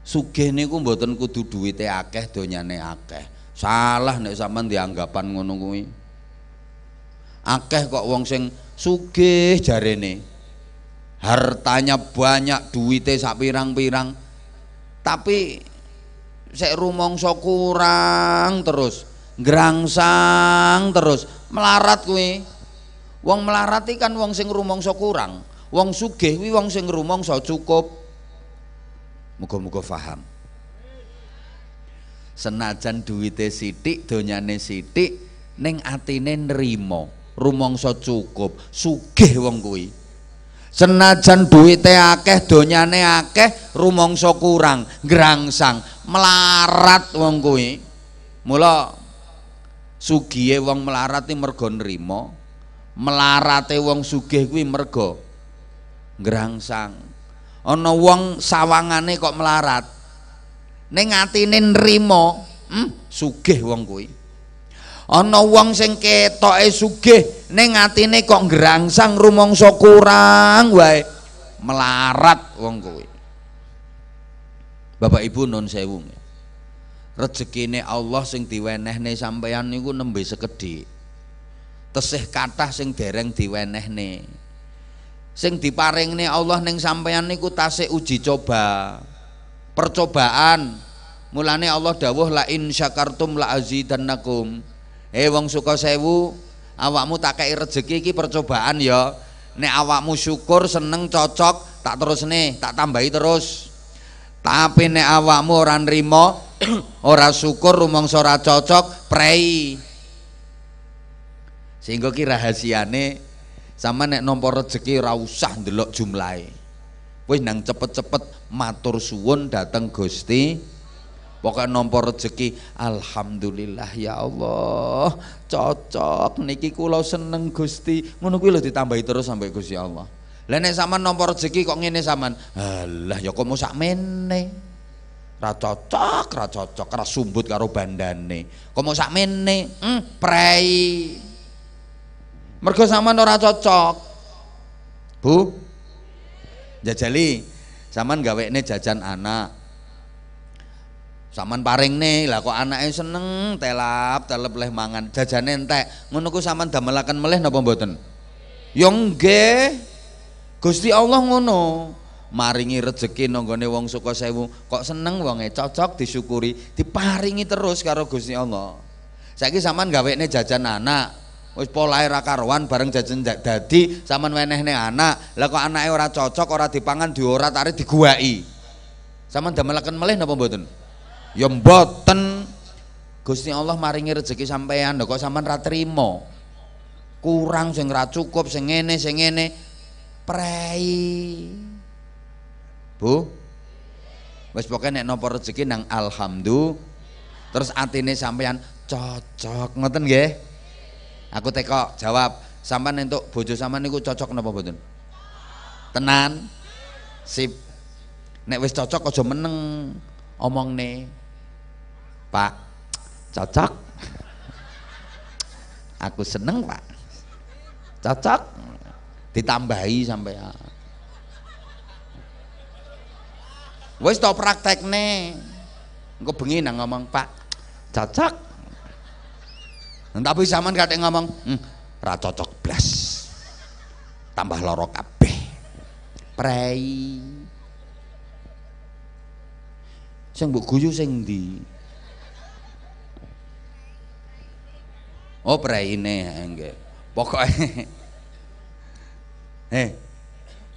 Sugih niku mboten kudu duwite akeh, donyane akeh. Salah nek sampean dianggapan ngono kuwi. Akeh kok wong sing sugih jarene. Hartanya banyak, duwite sak pirang-pirang. Tapi sek sok kurang terus gerangsang terus melarat kuwi wong melarat kan wong sing sok kurang wong sugih kuwi wong sing sok cukup muga-muga paham senajan duwite sithik donyane sithik ning atine nrimo sok cukup sugih wong kuwi senajan duwite akeh donyane akeh rumangsa kurang gerangsang melarat wong kuwi mula sugihe wong melarat iki mergo nrimo melarate wong sugih kuwi mergo gerangsang ana wong sawangane kok melarat ning atine nrimo hmm, sugih wong kuwi ana wong sing ketoke sugih ning atine kok ngrangsang rumangsa kurang wae melarat wong kuwi Bapak Ibu nun sewu rezekine Allah sing diwenehne sampeyan niku nembe sekedhik tesih kathah sing dereng diwenehne sing diparingne Allah ning sampeyan niku tasih uji coba percobaan mulane Allah dawuh la in syakartum la azidannakum Hei eh, wong suka sewu awakmu tak kei rezeki iki percobaan ya nek awakmu syukur seneng cocok tak terus nih tak tambahi terus tapi nek awakmu ora nrimo ora syukur rumong ora cocok prei sehingga ki rahasiane sama nek nompo rezeki ora usah ndelok jumlahe wis nang cepet-cepet matur suwun dateng Gusti pokoknya nomor rezeki alhamdulillah ya Allah cocok niki kula seneng Gusti ngono kuwi lho ditambahi terus sampai Gusti Allah lah nek sampean nomor rezeki kok ngene sampean alah ya kok mau sakmene ra cocok ra cocok ra sumbut karo bandane kok mau sakmene hmm, prei mergo sampean ora cocok Bu jajali sampean gawekne jajan anak Saman nih lah kok anaknya seneng telap telap leh mangan jajan entek. Ngono ku sampean damelaken meleh napa mboten? Ya Gusti Allah ngono. Maringi rezeki nonggone wong suka sewu, kok seneng wonge cocok disyukuri, diparingi terus karo Gusti Allah. Saiki gawe nih jajan anak, wis polahe ra karuan bareng jajan dadi weneh nih anak. Lah kok anaknya ora cocok, ora dipangan, diora tarik diguai Saman damelaken meleh napa mboten? ya mboten Gusti Allah maringi rezeki sampean kok sampean ra trima kurang sing ra cukup sing ngene sing ngene prei Bu wis pokoke nek napa rezeki nang alhamdulillah terus atine sampean cocok ngoten nggih aku teko jawab sampean entuk bojo sampean niku cocok napa mboten tenan sip nek wis cocok aja meneng Omong nih Pak cocok aku seneng Pak cocok ditambahi sampai to tau nih. engko bengi nang ngomong Pak cocok tapi zaman kata ngomong hm, ra cocok blas tambah lorok kabeh prei Sing mbok guyu sing ndi? Oh praine nggih. Pokoke Eh.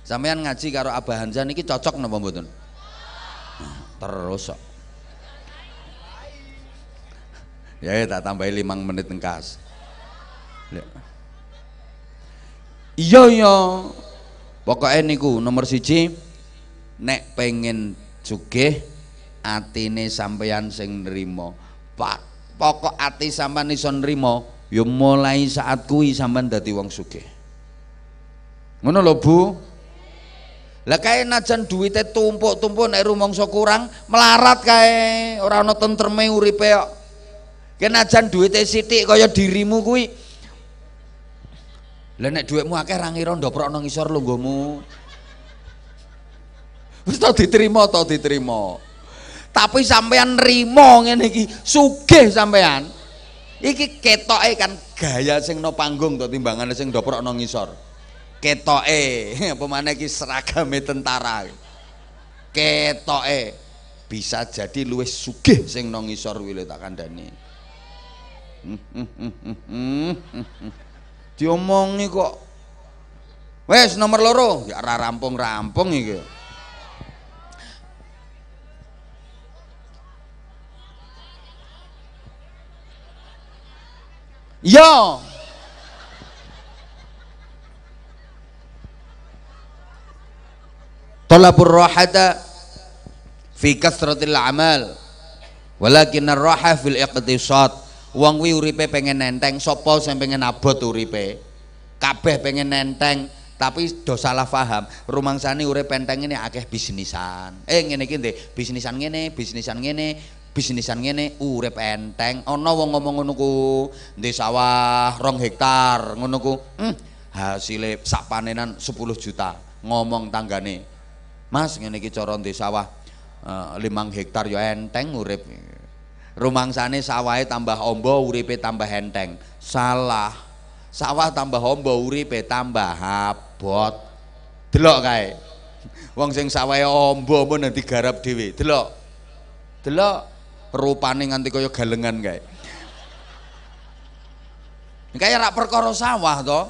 Sampean ngaji karo Abah Hanzan iki cocok napa mboten? Terus kok. Ya, ya tak tambahi limang menit engkas. Iya iya. Pokoke niku nomor siji nek pengen sugih atine sampeyan sing nrimo pak pokok ati sampean iso nrimo ya mulai saat kuwi sampean dadi wong sugih ngono lho Bu lah kae najan duwite tumpuk-tumpuk nek rumangsa kurang melarat kae ora ana tentreme uripe kok kae najan duwite sithik kaya dirimu kuwi Lah nek dhuwitmu akeh ra ngira ndoprokno ngisor lungguhmu. Wis tau diterima tau diterima tapi sampean nrimo ngene iki sugih sampean iki ketoke kan gaya sing no panggung to timbangane sing ndoprokno ngisor ketoke apa maneh iki seragame tentara ketoke bisa jadi luwih sugih sing no ngisor wile tak kandhani diomongi kok wes nomor loro ya rampung-rampung iki Yo. Talabur rahata fi kasratil amal walakin ar-raha fil iqtisad wong kuwi uripe pengen nenteng sapa sing pengen abot uripe kabeh pengen nenteng tapi do salah paham rumangsane urip penteng ini akeh bisnisan eh ngene iki ndek bisnisan ngene bisnisan ngene bisnisan ngene urip enteng ana wong ngomong ngono ku ndek sawah 2 hektar ngono ku hmm, hasile sak panenan 10 juta ngomong tanggane Mas ngene iki cara ndek sawah uh, eh, 5 hektar ya enteng urip rumangsane sawahe tambah ombo uripe tambah enteng salah sawah tambah ombo uripe tambah abot delok kae wong sing sawahe amba nanti digarap dhewe delok delok rupane nganti kaya galengan kae. Kayak rak perkara sawah to.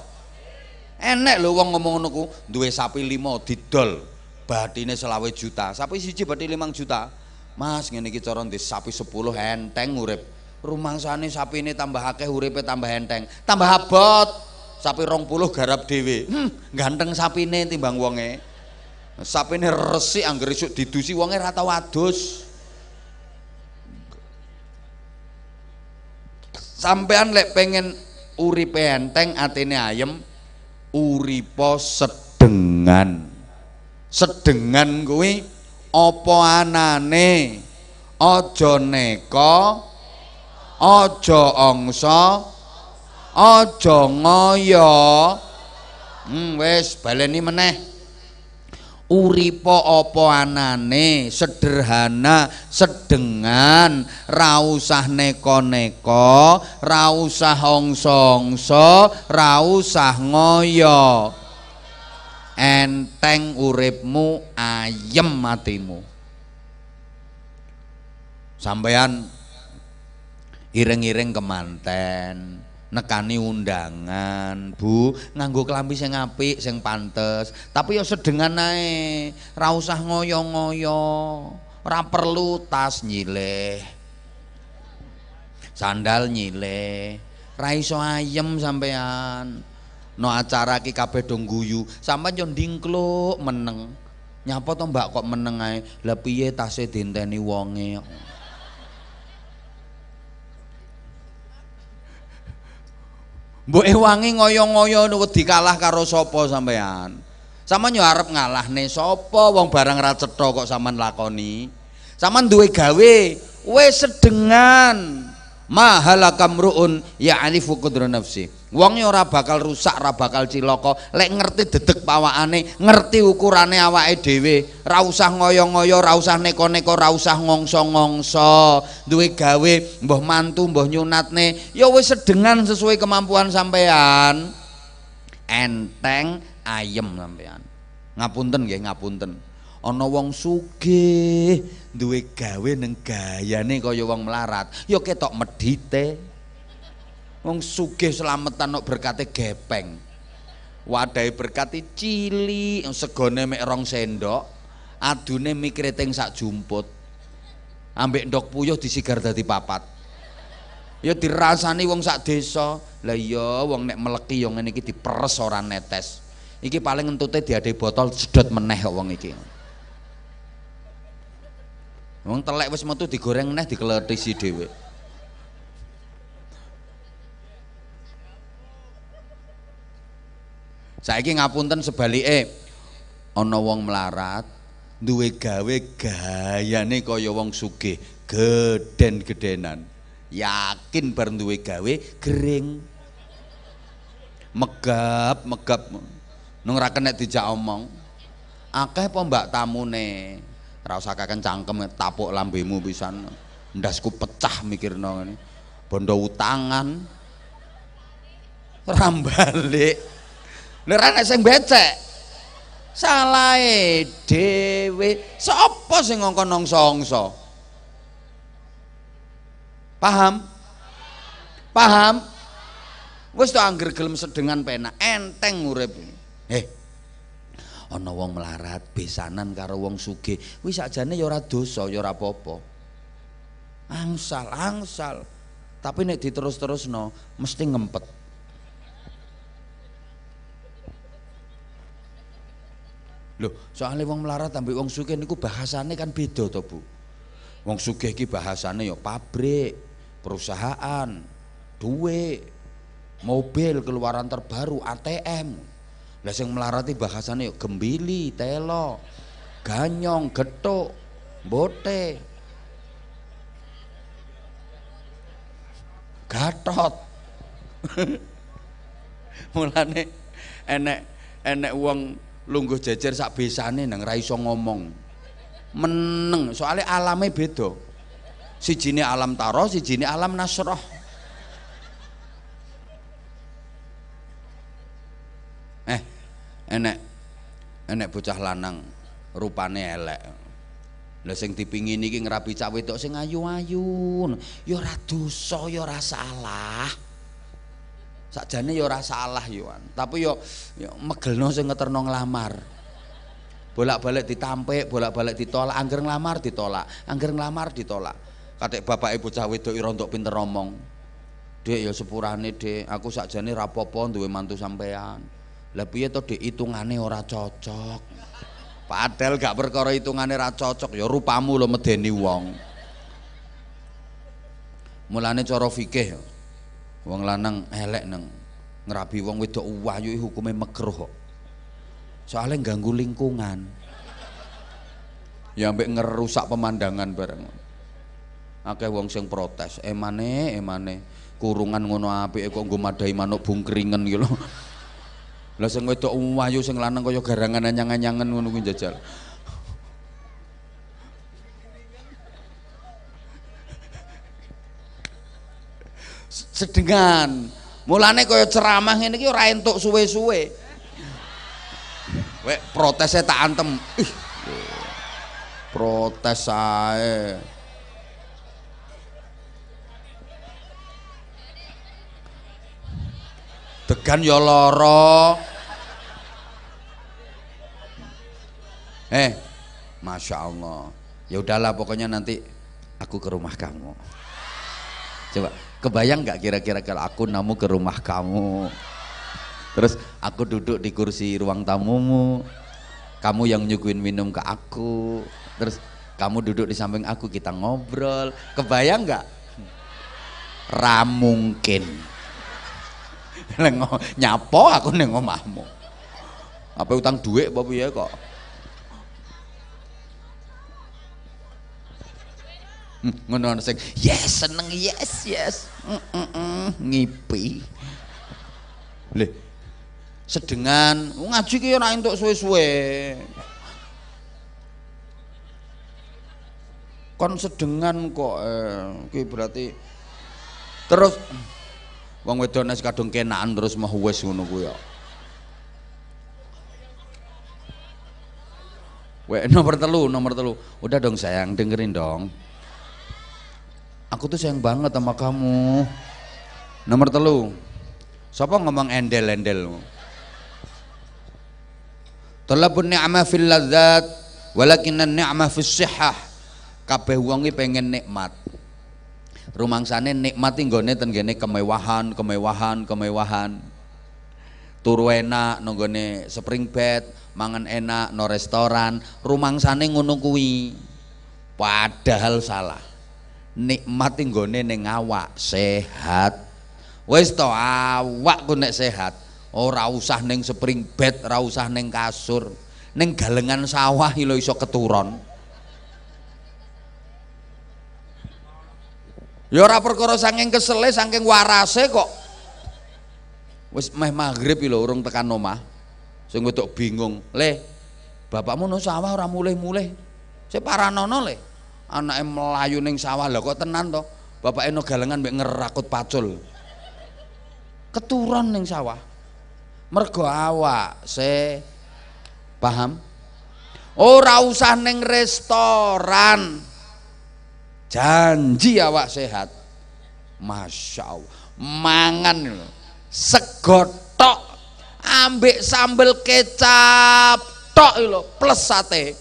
Enek lho wong ngomong ngono ku, duwe sapi 5 didol batine selawe juta. Sapi siji bathi 5 juta. Mas ngene iki cara ndek sapi 10 enteng urip. Rumangsane ini tambah akeh uripe tambah enteng, tambah abot. Sapi 20 garap dhewe. Hmm, ganteng sapine timbang wonge. ini resik anggere isuk didusi wonge ra tau adus. sampean lek pengen uripe enteng atene ayem uripo sedengan sedengan kuwi apa anane aja neka aja angsa aja ngaya hmm wis baleni meneh uripa apa anane sederhana sedengan rausah neko-neko rausah usah angsa-angsa ngoyo enteng uripmu ayem matimu sampean ireng-ireng kemanten nekani undangan, Bu, nganggo kelambi sing apik, sing pantes. Tapi ya sedengan ae, ra usah ngoyo-ngoyo. Ora perlu tas nyileh. Sandal nyileh. Ra iso ayem sampean. No acara ki kabeh dongguyu. guyu, sampean yo meneng. Nyapa to Mbak kok meneng ae? Lah piye tase dinteni wonge? Mbok ewangi ngoyo-ngoyo wedi kalah karo sapa sampean. saman yo arep ngalahne sapa wong barang ra cetha kok sampean lakoni. saman duwe gawe, wis sedengan mahalakam ruun ya alifu kudro nafsi ora bakal rusak ora bakal ciloko. lek ngerti dedeg aneh, ngerti ukurane awa dhewe ra usah ngoyo-ngoyo ra usah neko-neko ra usah ngongso-ngongso duwe gawe mbah mantu mbah nyunatne ya wis sedengan sesuai kemampuan sampean enteng ayem sampean ngapunten nggih ngapunten ana wong sugih duwe gawe neng gayane kaya wong melarat ya ketok medite, wong sugih slametan nok berkate gepeng wadahe berkate cilik segone mek rong sendok adune mikriting sak jumput ambek ndok puyuh disigar dadi papat ya dirasani wong sak desa lah iya wong nek meleki yo ya ngene iki diperes ora netes iki paling entute diadhe botol sedot meneh wong iki Wong telek wis metu digoreng neh ingin dhewe. Saiki ngapunten sebalike. Ana wong melarat duwe gawe gayane kaya wong sugih, geden-gedenan. Yakin bar duwe gawe gering. Megap-megap. Nang ra kenek dijak omong. Akeh apa mbak tamune? Rasa kaken cangkem tapuk lambemu bisa Ndasku pecah mikirno ngene. Bondo utangan. Rambalik. Lha ra becek. Salahe dhewe. Sapa sih ngongkon nongso-ongso? Paham? Paham? Wis to angger gelem sedengan penak, enteng urip. Eh, ana wong melarat besanan karo wong sugih kuwi sakjane ya ora dosa ya ora apa-apa angsal angsal tapi nek diterus-terusno mesti ngempet Loh, soalnya wong melarat ambek wong sugih niku bahasane kan beda to, Bu. Wong sugih iki bahasane ya pabrik, perusahaan, duwe, mobil keluaran terbaru, ATM. Lah sing melarati e bahasane yo gembili, telo ganyong, getuk, bote. Gatot. Mulane enek enek wong lungguh jejer sak besane nang ra iso ngomong. Meneng, soalnya alame beda. Sijine alam taro, sijine alam nasroh. eh enek enek bocah lanang rupane elek Lah sing dipingini iki ngrabi cah wedok sing ayu ayun Ya ora dosa, ya ora salah. Sakjane ya ora salah tapi yo ya, yo ya megelno sing ngeterno nglamar. Bolak-balik ditampik, bolak-balik ditolak, angger nglamar ditolak, angger nglamar ditolak. Katik ibu bocah wedok ora entuk pinter ngomong. Dek ya sepurane, Dek, aku sakjane rapopo duwe mantu sampean. Lah piye to orang hitungane ora cocok. Padahal gak perkara hitungane ora cocok ya rupamu lo medeni wong. Mulane cara fikih ya. wong lanang elek neng, ngrabi wong wedok wahyu ya hukume makruh soalnya Soale ganggu lingkungan. Ya ambek ngerusak pemandangan bareng. Oke wong sing protes, emane eh, emane eh, kurungan ngono apike kok nggo madahi manuk bungkringen iki ya lah sing wedok wahyu sing lanang kaya garangan anyang-anyangan ngono kuwi jajal. Sedengan. Mulane kaya ceramah ngene iki ora entuk suwe-suwe. Wek protesnya tak antem. Ih. Protes ae. degan ya lara eh Masya Allah ya udahlah pokoknya nanti aku ke rumah kamu coba kebayang nggak kira-kira kalau aku namu ke rumah kamu terus aku duduk di kursi ruang tamumu kamu yang nyuguin minum ke aku terus kamu duduk di samping aku kita ngobrol kebayang nggak ramungkin lengo nyapo aku neng omahmu apa utang dhuwit apa piye kok hmm, ngono ana sing yes seneng yes yes mm, mm, ngipi lho sedengan oh, ngaji ki ora entuk suwe-suwe kon sedengan kok eh, ki berarti terus wong nek kadung kenaan terus mah wis ngono kuwi ya Weh, nomor telu, nomor telu. Udah dong sayang, dengerin dong. Aku tuh sayang banget sama kamu. Nomor telu. Siapa ngomong endel-endel? Talabun ni'mah fil ladzat walakinan ni'mah fis sihah. Kabeh wong pengen nikmat rumangsane nikmati nggone tenggene kemewahan, kemewahan, kemewahan. Turu enak nonggone spring bed, mangan enak no restoran, rumangsane ngono kuwi. Padahal salah. Nikmati nggone ning awak sehat. Wis to awakku nek sehat, ora usah ning spring bed, ora usah ning kasur. Ning galengan sawah lho iso keturon. Ya ora perkara saking kesele saking warase kok. Wis meh maghrib lho urung tekan omah. Sing wedok bingung, "Le, bapakmu no sawah ora mulih-mulih." Separanono le. Anake melayu ning sawah lho kok tenan to. Bapake no galengan mek ngerakut pacul. Keturun ning sawah. Mergo awak se paham? Ora usah ning restoran janji awak sehat Masya Allah mangan segotok ambek sambel kecap tok lo plus sate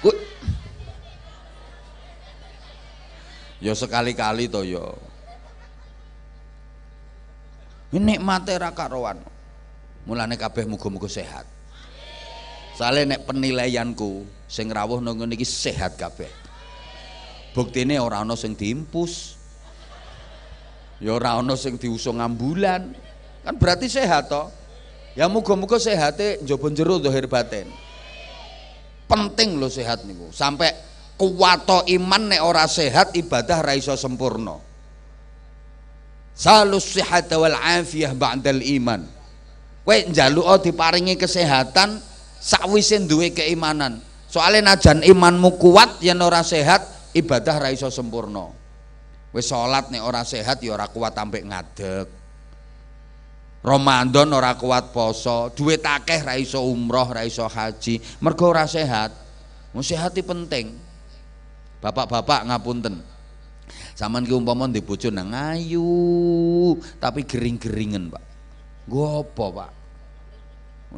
yo ya sekali-kali to yo ya. ini matera raka rowan mulane kabeh muga-muga sehat soalnya nek penilaianku sing rawuh nang sehat kabeh ini orang orang sing diimpus ya orang ana sing diusung ambulan kan berarti sehat toh ya muga-muga sehatnya njaba jero zahir batin penting loh sehat niku sampai kuwato iman nek ora sehat ibadah raiso sempurna salus sehat wal afiyah ba'dal iman kowe njaluk oh diparingi kesehatan sakwise duwe keimanan soalnya najan imanmu kuat yang ora sehat ibadah ra iso sempurna. Wis salat nek ora sehat ya ora kuat ampek ngadeg. Ramadan ora kuat poso, duit akeh ra iso umroh, ra iso haji, mergo ora sehat. Mun sehati penting. Bapak-bapak ngapunten. Saman ki umpama ndek bojo nang ayu, tapi gering-geringen, Pak. Nggo apa, Pak?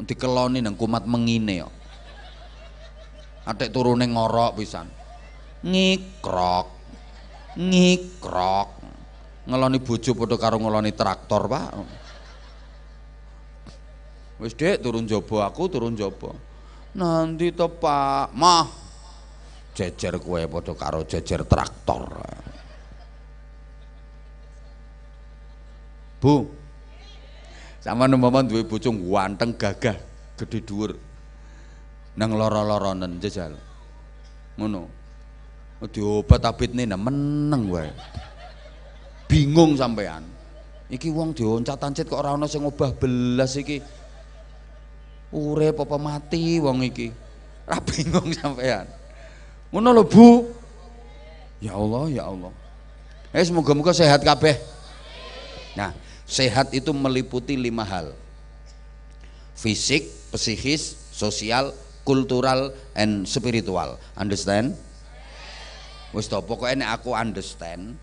Dikeloni nang kumat mengine yo. Ya. Atik turune ngorok pisan ngikrok ngikrok ngeloni bojo padha karo ngeloni traktor Pak wis dek turun jaba aku turun jaba nanti to Pak mah jejer kue padha karo jejer traktor Bu sama umpama duwe bojo ganteng gagah gede dhuwur nang lara-laranen jajal ngono Oh, diobat abitne nah, meneng wae. Bingung sampean. Iki wong dioncat-ancit kok orang ana sing obah belas iki. ure apa mati wong iki? Ora bingung sampean. Ngono lho Bu. Ya Allah, ya Allah. Eh semoga-moga sehat kabeh. Nah, sehat itu meliputi lima hal. Fisik, psikis, sosial, kultural, and spiritual. Understand? Wis to pokoke nek aku understand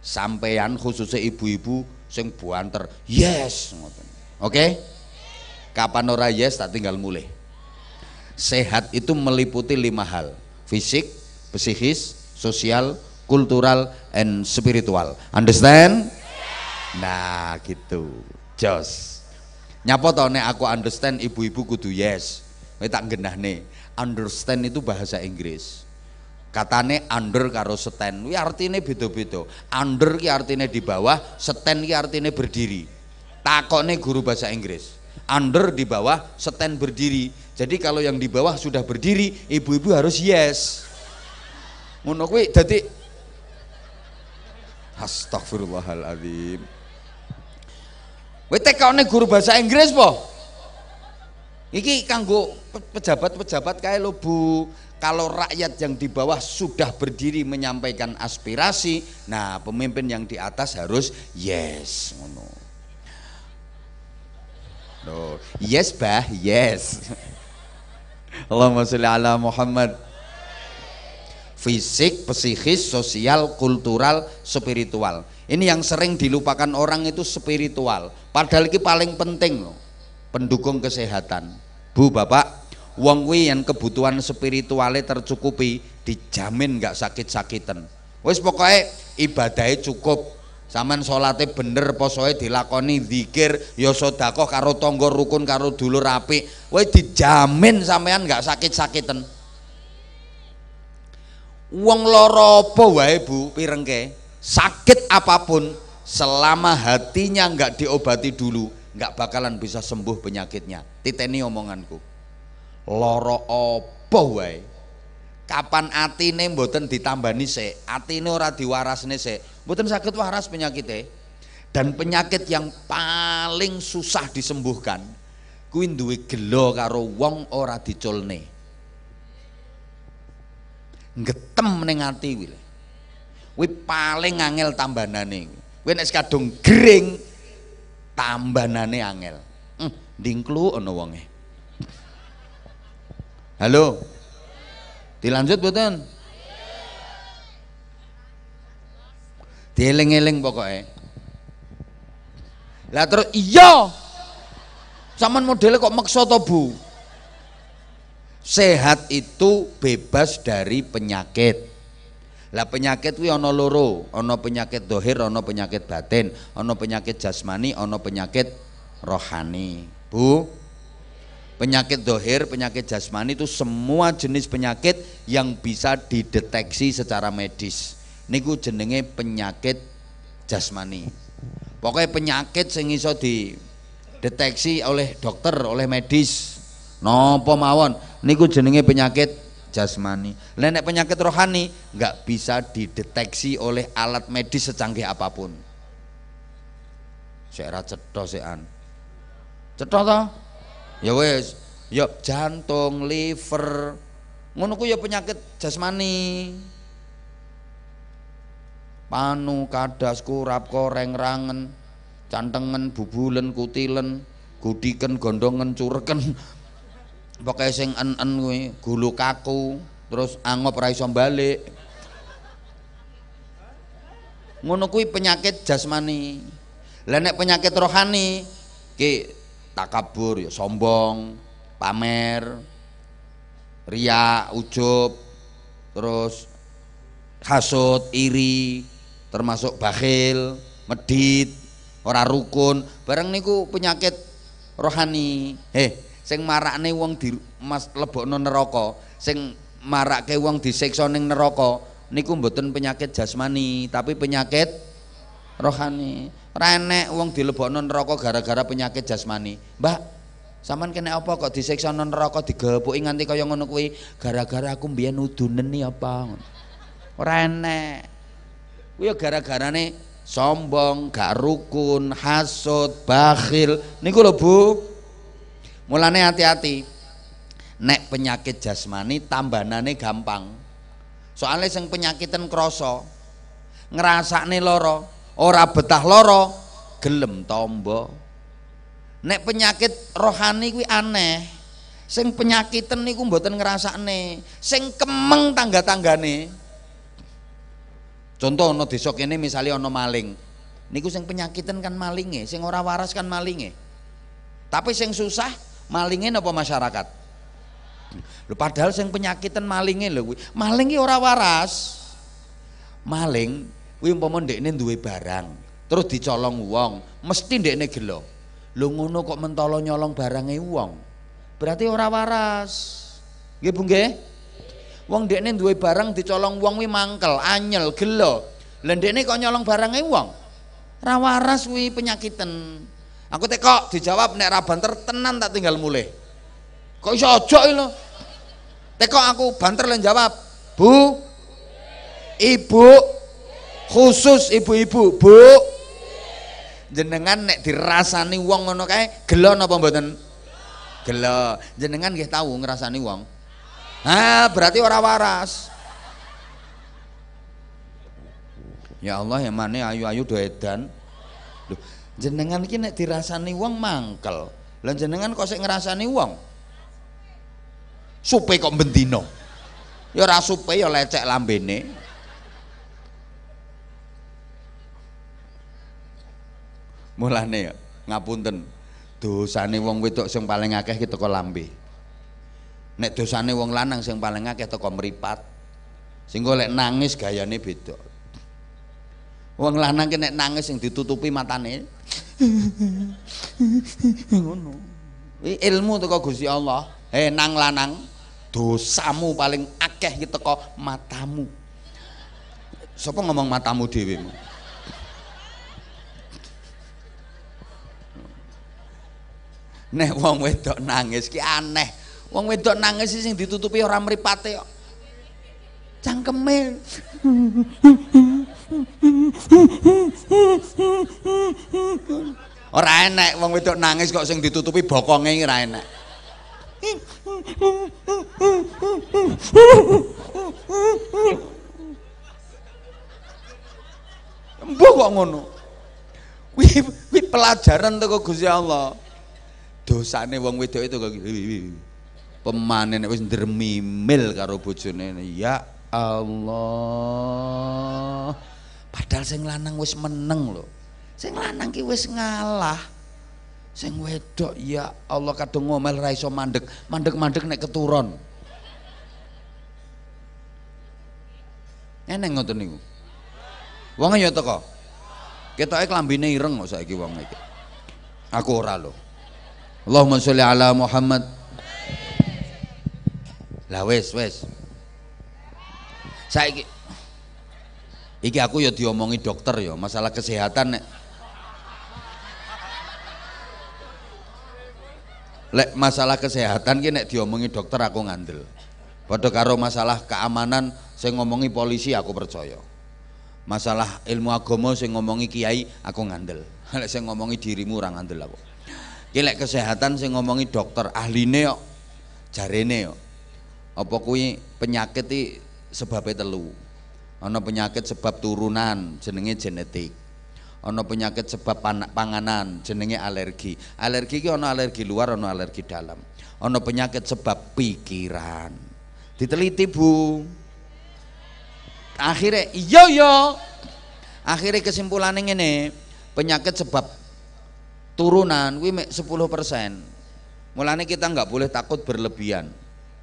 sampean khususnya ibu-ibu sing buanter yes Oke? Okay? Kapan ora yes tak tinggal mulai. Sehat itu meliputi lima hal. Fisik, psikis, sosial, kultural and spiritual. Understand? Nah, gitu. Jos. Nyapa to nek aku understand ibu-ibu kudu yes. Kowe tak nih. Understand itu bahasa Inggris katane under karo seten wi artinya beda-beda under ki artine di bawah seten ki artine berdiri takone guru bahasa Inggris under di bawah seten berdiri jadi kalau yang di bawah sudah berdiri ibu-ibu harus yes ngono kuwi dadi astagfirullahaladzim kowe tekone guru bahasa Inggris po iki kanggo pejabat-pejabat kayak lo Bu kalau rakyat yang di bawah sudah berdiri menyampaikan aspirasi, nah pemimpin yang di atas harus yes No. No. Yes bah, yes. Allahumma sholli ala Muhammad. Fisik, psikis, sosial, kultural, spiritual. Ini yang sering dilupakan orang itu spiritual. Padahal ini paling penting loh. Pendukung kesehatan. Bu, Bapak, Wong kuwi yang kebutuhan spiritualnya tercukupi, dijamin nggak sakit-sakitan. Wis pokoknya ibadahnya cukup. Saman sholatnya bener, posoe dilakoni zikir, ya sedekah karo tonggo rukun karo dulu rapi. wis dijamin sampean nggak sakit-sakitan. Wong loropo apa wae Bu pirengke, sakit apapun selama hatinya nggak diobati dulu, nggak bakalan bisa sembuh penyakitnya. Titeni omonganku. Loro apa wae kapan atine mboten ditambani sik atine ora diwarasne sik mboten saged waras penyakite dan penyakit yang paling susah disembuhkan kuwi duwe gelo karo wong ora diculne ngetem ning ati kuwi kuwi paling angel tambanane kuwi nek kadung gering tambanane angel hmm, ndingklu ana wonge Halo. Dilanjut mboten? Dieling-eling pokoknya. Lah terus iya. Saman modelnya kok maksa to, Bu? Sehat itu bebas dari penyakit. Lah penyakit kuwi ana loro, ana penyakit dohir, ana penyakit batin, ana penyakit jasmani, ana penyakit rohani. Bu, penyakit dohir, penyakit jasmani itu semua jenis penyakit yang bisa dideteksi secara medis. Niku jenenge penyakit jasmani. Pokoknya penyakit sing iso dideteksi oleh dokter, oleh medis. Nopo mawon, niku jenenge penyakit jasmani. Lenek penyakit rohani nggak bisa dideteksi oleh alat medis secanggih apapun. Saya cetho sean. Cedoh toh? ya wes ya jantung liver ngono ya penyakit jasmani panu kadas kurap koreng rangen cantengen bubulen kutilen gudiken gondongen curken, pokoke sing en-en kuwi gulu kaku terus angop ra iso balik ngono kuwi penyakit jasmani lah penyakit rohani ki takabur ya sombong pamer ria ujub terus hasut iri termasuk bakhil medit ora rukun bareng niku penyakit rohani eh sing marakne wong di mas lebokno neraka sing marake wong disiksa ning neraka niku mboten penyakit jasmani tapi penyakit rohani Renek wong dilebokno neraka gara-gara penyakit jasmani. Mbak, sampean kena apa kok disiksa nang neraka digepuki nganti kaya ngono kuwi? Gara-gara aku mbiyen uduneni apa ngono. Ora enek. Kuwi ya gara-garane sombong, gak rukun, hasud, bakhil. Niku lho, Bu. Mulane hati-hati. Nek penyakit jasmani tambanane gampang. Soalnya sing penyakitan ngerasa nih loro ora betah loro gelem tombo nek penyakit rohani kuwi aneh sing penyakiten niku mboten ngrasakne sing kemeng tangga-tanggane contoh ana desa kene misalnya ana maling niku sing penyakiten kan malinge sing ora waras kan malinge tapi sing susah malinge apa masyarakat lho padahal sing penyakiten malinge lho kuwi maling ora waras maling kuwi umpama ndekne duwe barang terus dicolong wong mesti ndekne gelo lu ngono kok mentolo nyolong barangnya wong berarti ora waras nggih Bu nggih wong ndekne duwe barang dicolong wong kuwi mangkel anyel gelo lha ndekne kok nyolong barangnya wong ora waras kuwi penyakiten aku teh kok dijawab nek ra banter tenan tak tinggal mulih kok iso ojo lho kok aku banter lan jawab Bu Ibu khusus ibu-ibu bu jenengan nek dirasani wong ngono kae gelo napa mboten gelo jenengan nggih tahu ngrasani wong ah berarti ora waras ya Allah ya mana ayu-ayu doedan edan jenengan iki nek dirasani wong mangkel lan jenengan kok sik ngrasani wong supe kok bendino ya ora supe ya lecek lambene Mulane ya ngapunten. Dosane wong wedok sing paling akeh kok teko lambe. Nek dosane wong lanang sing paling akeh teko meripat Sing golek nangis gayane beda. Wong lanang ki nek nangis sing ditutupi matane. Ngono. ilmu teko Gusti Allah. eh nang lanang, dosamu paling akeh kita teko matamu. Sapa ngomong matamu dhewe? Nek wong wedok nangis ki aneh. Wong wedok nangis sih yang ditutupi orang mripate kok. Cangkeme. Ora enek wong wedok nangis kok sing ditutupi bokonge ora enek. Mbuh kok ngono. Kuwi pelajaran teko Gusti Allah dosane wong wedok itu pemanen wis dermimil karo bojone ya Allah padahal sing lanang wis meneng lho sing lanang ki wis ngalah sing wedok ya Allah kadung ngomel ra iso mandek mandek-mandek nek keturon eneng ngoten niku wong ya teko ketoke klambine ireng kok saiki wong iki aku ora lho Allahumma sholli ala Muhammad lah wes wes saya iki aku ya diomongi dokter ya masalah kesehatan nek lek masalah kesehatan ki nek diomongi dokter aku ngandel padha karo masalah keamanan sing ngomongi polisi aku percaya masalah ilmu agama sing ngomongi kiai aku ngandel lek sing ngomongi dirimu ora ngandel aku Ki kesehatan sing ngomongi dokter ahli neo, cari neo. Apa kui penyakit iki sebab telu. Ono penyakit sebab turunan jenenge genetik. Ono penyakit sebab panganan jenenge alergi. Alergi iki ono alergi luar ono alergi dalam. Ono penyakit sebab pikiran. Diteliti Bu. Akhirnya iyo yo. Akhirnya kesimpulannya ini penyakit sebab turunan kuwi mek 10%. Mulane kita nggak boleh takut berlebihan.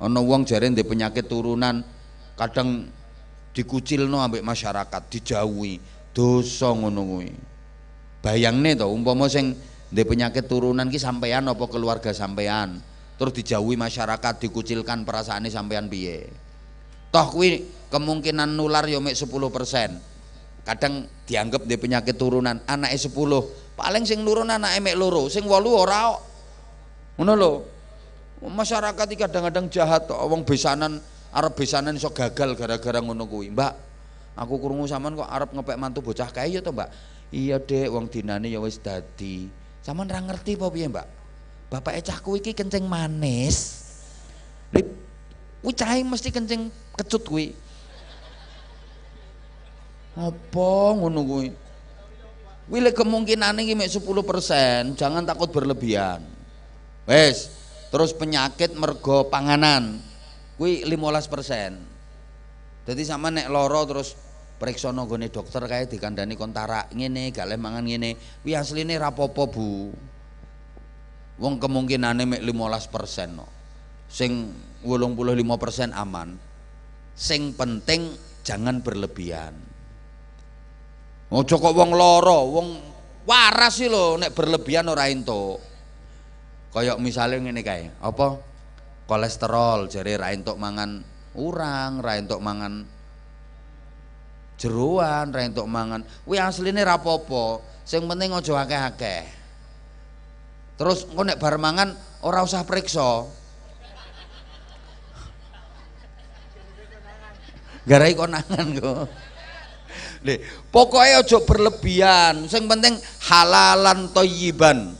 Ana wong jare ndek penyakit turunan kadang dikucilno ambek masyarakat, dijauhi, dosa ngono kuwi. Bayangne to umpama sing ndek penyakit turunan ki sampean apa keluarga sampean, terus dijauhi masyarakat, dikucilkan perasaane sampean piye. Toh kuwi kemungkinan nular yo ya mek 10% kadang dianggap dia penyakit turunan anak sepuluh paling sing nurun anak emek loro sing walu ora ngono lo masyarakat iki kadang-kadang jahat kok wong besanan arep besanan iso gagal gara-gara ngono kuwi mbak aku krungu sampean kok arep ngepek mantu bocah kae ya to mbak iya dek wong dinane ya wis dadi sampean ra ngerti apa piye mbak bapak cahku iki kencing manis kuwi mesti kencing kecut kuwi apa ngono kuwi? Kuwi lek kemungkinane iki mek 10%, jangan takut berlebihan. Wes, terus penyakit mergo panganan. Kuwi 15%. Jadi sama nek loro terus periksa nggone dokter kae dikandani kon tarak ngene, gak leh mangan ngene. Kuwi asline rapopo, Bu. Wong kemungkinane mek 15% no. Sing 85% aman. Sing penting jangan berlebihan. Ojo kok wong loro, wong waras sih lo, nek berlebihan ora entuk. Koyok misalnya ngene kae, apa? Kolesterol jadi ra entuk mangan urang, ra entuk mangan jeruan, ra entuk mangan. Kuwi asline ra apa sing penting aja akeh-akeh. Terus engko nek bar mangan ora usah periksa. Garai konangan kok. Lih, pokoknya ojo berlebihan. yang penting halalan toyiban.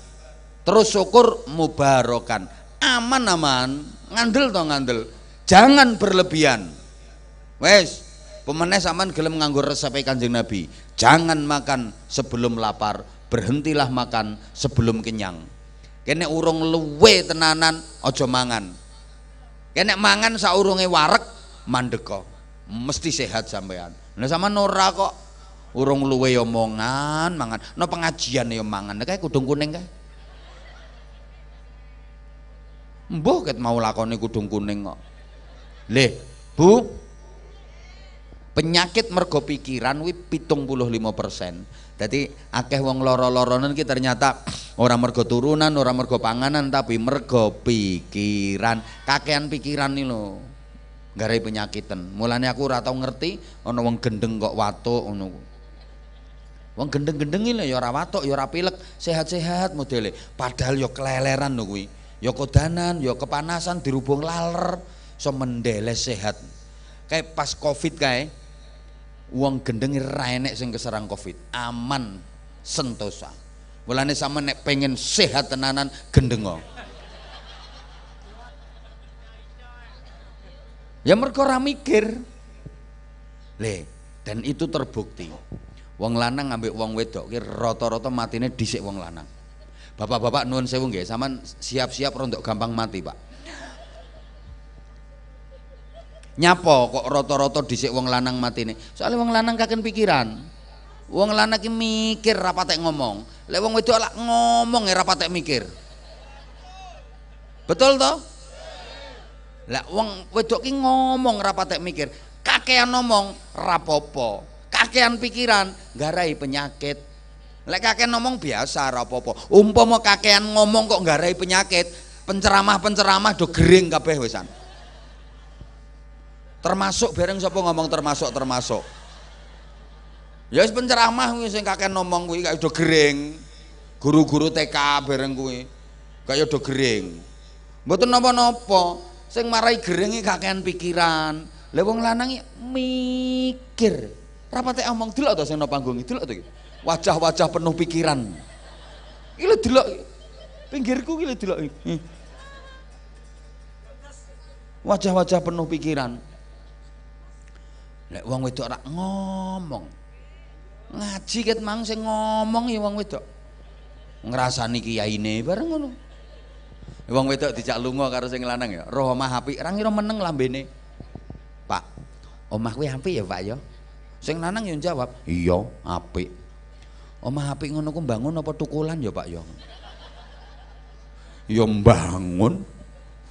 Terus syukur mubarokan. Aman-aman, ngandel to ngandel. Jangan berlebihan. Wes, pemenes samaan gelem nganggur resep e Kanjeng Nabi. Jangan makan sebelum lapar, berhentilah makan sebelum kenyang. Kene urung luwe tenanan, ojo mangan. kena mangan saurunge warek mandeka. Mesti sehat sampean. Nah sama nora kok urung luwe yo ya mangan, No pengajian yo ya mangan. Kayak kudung kuning kae. Mbok ket mau lakoni kudung kuning kok. Leh, Bu. Penyakit mergo pikiran lima 75%. Jadi akeh wong lara-laranen ki ternyata orang mergo turunan, ora mergo panganan, tapi mergo pikiran. Kakean pikiran nih lho garai penyakitan mulanya aku ratau ngerti ono wong gendeng kok watuk ono Wong gendeng-gendeng ini ya ora watuk, ya pilek, sehat-sehat modele. Padahal yo ya keleleran lho kuwi. Ya kodanan, yo kepanasan dirubung laler, so sehat. Kayak pas Covid kayak uang gendeng ra enek sing keserang Covid. Aman sentosa. mulanya sama nek pengen sehat tenanan gendeng kok. Ya mereka orang mikir. Le, dan itu terbukti. Wong lanang ngambil wong wedok ki rata-rata matine dhisik wong lanang. Bapak-bapak nuwun sewu nggih, sampean siap-siap rontok gampang mati, Pak. Nyapa kok rata-rata dhisik wong lanang matine? Soalnya wong lanang kaken pikiran. Wong lanang ki mikir ra ngomong. Lek wong wedok lak ngomong ya patek mikir. Betul toh? Lah wong wedok ki ngomong rapat mikir, kakean ngomong rapopo, kakean pikiran garai penyakit. Lek kakean ngomong biasa rapopo. Umpama kakean ngomong kok garai penyakit, penceramah-penceramah do gering kabeh wesan. Termasuk bareng sopo ngomong termasuk-termasuk. Ya yes, penceramah wes sing kakean ngomong gue kaya do gering. Guru-guru TK bareng kuwi kaya do gering. betul nopo napa Sing marai gerengi kakean pikiran. Lah lanang lanang ya mikir. Rapatnya omong dulu atau sing no panggung itu atau gitu? Wajah-wajah penuh pikiran. Iki dulu, pinggirku iki dulu. Wajah-wajah penuh pikiran. Lek wong wedok rak ngomong. Ngaji ket mang sing ngomong ya wong wedok. Ngrasani kiyaine bareng ngono. Wong wedok dijak lunga karo sing lanang ya. Roh omah apik, ra ngira meneng lambene. Pak, omah kuwi apik ya, Pak ya. Sing lanang yang jawab, "Iya, apik." Omah apik ngono ku bangun apa tukulan ya, Pak ya? Ya mbangun.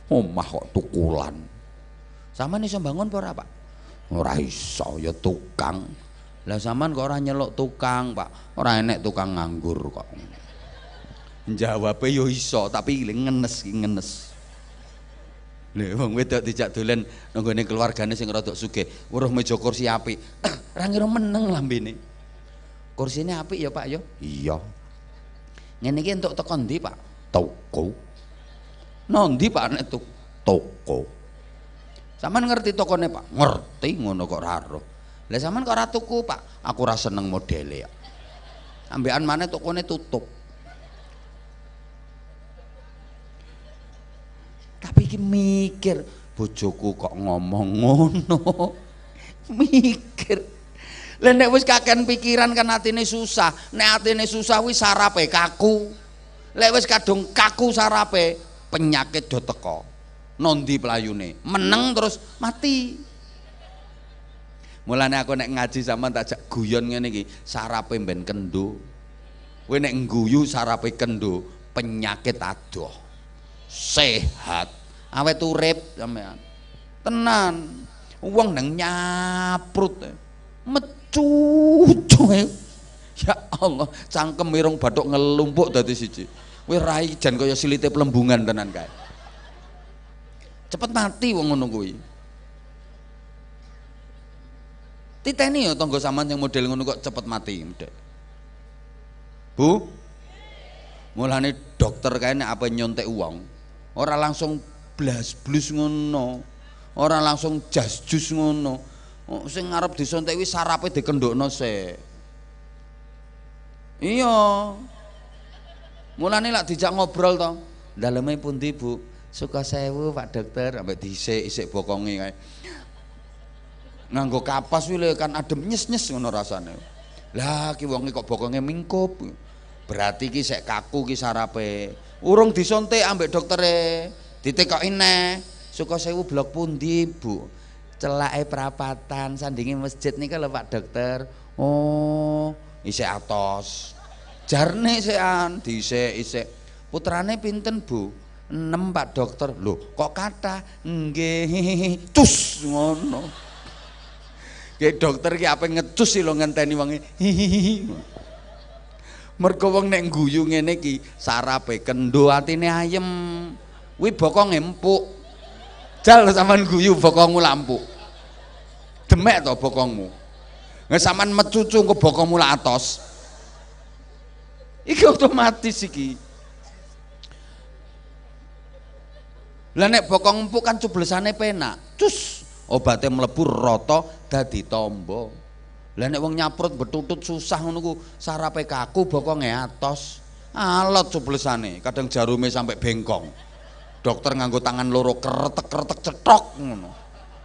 Omah kok tukulan. Sama nih bangun apa ora, Pak? Ora iso, ya tukang. Lah sampean kok ora nyeluk tukang, Pak. Ora enek tukang nganggur kok. Jawa yo iso, tapi ngenes ngenes. Lha wong wedok dijak dolen nang gone keluargane sing rada sugih, weruh meja kursi apik. Ra ngira meneng lambene. Kursine apik ya, Pak ya? Iya. Ngene iki entuk teko ndi, Pak? Toko. Nondi, nah, Pak, nek tuk toko. Sampeyan ngerti tokone, Pak? Ngerti ngono kok ra roh. Lah sampeyan kok tuku, Pak? Aku rasa seneng modele ya. Ambekan mana tokone tutup. Tapi iki mikir, bojoku kok ngomong ngono. mikir. Lah nek wis kakean pikiran kan atine susah. Nek atine susah wis sarape kaku. Lek wis kadung kaku sarape, penyakit do teko. Nondi pelayune, meneng terus mati. Mulane aku nek ngaji sama tak jak guyon ngene iki, sarape ben kendo. Kowe nek sarape kendo, penyakit adoh sehat. Awet urip sampean. Tenan. uang nang nyaprut. Eh. Mecucu. Eh. Ya Allah, cangkem mirung bathuk ngelumpuk dari siji. Kowe rai jan kaya silite pelembungan tenan kae. Cepet mati wong ngono kuwi. Titeni yo tangga sampean yang model ngono kok cepet mati. Bu, mulane dokter kae apa nyontek uang ora langsung blas blus ngono ora langsung jas jus ngono oh, sing ngarep disontek kuwi sarape dikendhokno sik iya mulane lak dijak ngobrol to daleme pundi Bu suka sewu Pak Dokter ambek dhisik isik bokonge kae nganggo kapas wile kan adem nyes-nyes ngono rasane lah ki wonge kok bokonge mingkup berarti ki sek kaku ki sarape urung disontek ambek doktere ditekoki neh suka sewu blok pundi Bu celake perapatan sandingi masjid nika lho Pak dokter oh isih atos jarne sean dhisik isi putrane pinten Bu 6 Pak dokter lu, kok kata nggih cus ngono kayak dokter apa ape ngecus lho ngenteni wangi hihihi mergo wong nek guyu ngene iki sarape kendo atine ayem wi bokong empuk jal sampean guyu bokongmu lampu, demek to bokongmu nggak sampean mecucu ke bokongmu lak atos iki otomatis iki lah nek bokong empuk kan cublesane penak cus obatnya melebur roto dadi tombol. Lah nek wong nyaprut betutut susah ngono ku sarape kaku bokonge atos. Alot sublesane, kadang jarume sampai bengkong. Dokter nganggo tangan loro kretek-kretek cetok ngono.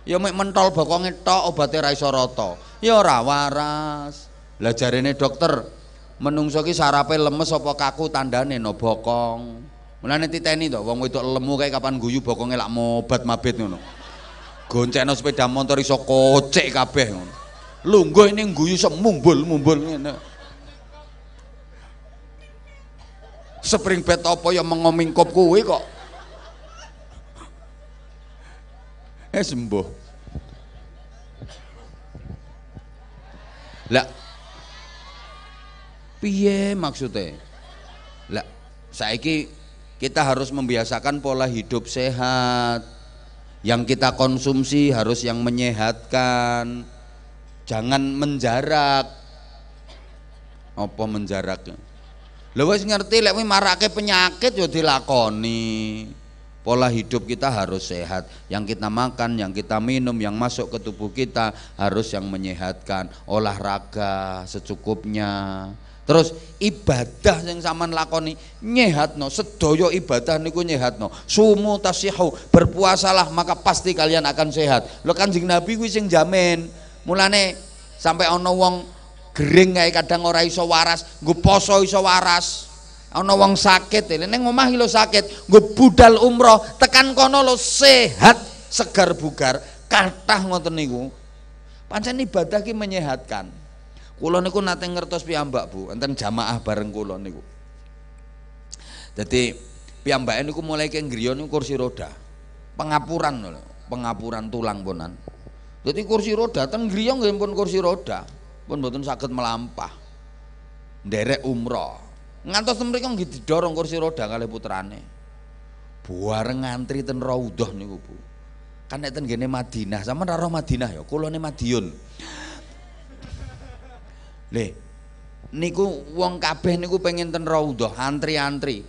Ya mek mentol bokonge tok obate ra iso rata. Ya ora waras. Lah jarene dokter, menungso ki sarape lemes apa kaku tandane no bokong. Mulane titeni to wong wedok lemu kae kapan guyu bokonge lak mobat mabit ngono. Goncengno sepeda motor iso kocek kabeh ngono lungguh ini guyu sok mumbul-mumbul ini Spring bed apa ya mengoming kop kue kok. Eh sembuh. Lah piye maksudnya? Lah saiki kita harus membiasakan pola hidup sehat. Yang kita konsumsi harus yang menyehatkan jangan menjarak apa menjarak lo wis ngerti lek marake penyakit yo ya dilakoni pola hidup kita harus sehat yang kita makan yang kita minum yang masuk ke tubuh kita harus yang menyehatkan olahraga secukupnya terus ibadah yang sampean lakoni nyehat no. sedoyo ibadah niku no. sumu tasihau, berpuasalah maka pasti kalian akan sehat lo kanjeng nabi kuwi sing jamin Mulane sampai ono wong gering kae kadang orang iso waras, gue poso iso waras. ono wong sakit, ning omah lho sakit, gue budal umroh, tekan kono sehat segar bugar. Kathah ngoten niku. Pancen ibadah ki menyehatkan. Kula niku nate ngertos piyambak Bu, enten jamaah bareng kula niku. Jadi piyambake niku mulai ke ngriya kursi roda. Pengapuran pengapuran tulang bonan. Jadi kursi roda ten griya nggih pun kursi roda, pun betul-betul sakit melampah. Derek umroh. Ngantos mereka nggih didorong kursi roda kalih putrane. Buareng ngantri ten Raudhah nih Bu. Kan nek gini Madinah, sama ora Madinah ya, nih Madiun. Lih, niku uang kabeh niku pengen ten Raudhah, antri-antri.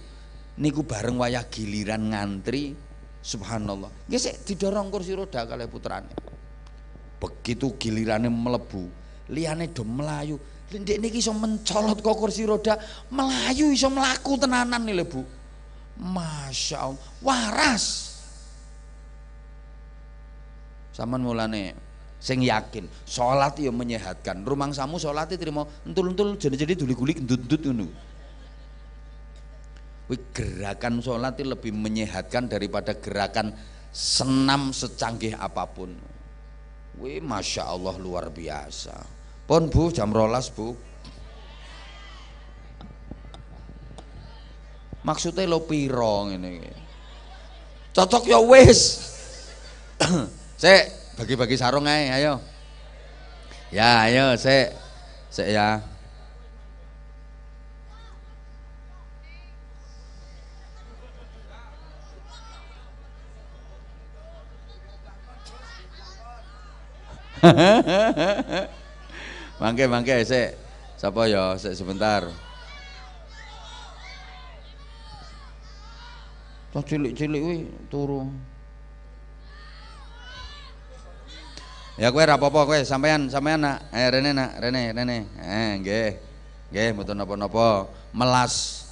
Niku bareng wayah giliran ngantri. Subhanallah. Nggih didorong kursi roda kalih putrane begitu gilirannya melebu liane do melayu lindik ini bisa mencolot kok kursi roda melayu bisa melaku tenanan nih lebu masya allah waras sama mulane sing yakin sholat yo ya menyehatkan rumang samu sholat ya terima entul entul jadi jadi duli gulik dudut endut ini gerakan sholat lebih menyehatkan daripada gerakan senam secanggih apapun Wih, masya Allah luar biasa. Pon bu, jam rolas bu. Maksudnya lo pirong ini. Cocok ya wes. Sek, bagi-bagi sarung ae, ayo. Ya, ayo, sek. Sek ya. mangke mangke se, sapo ya se sebentar. Tuh cilik-cilik wi turu. Ya kue, rapopo apa sampean sampean nak, eh rene nak, rene rene. Eh ge ge, mboten napa-napa. Melas.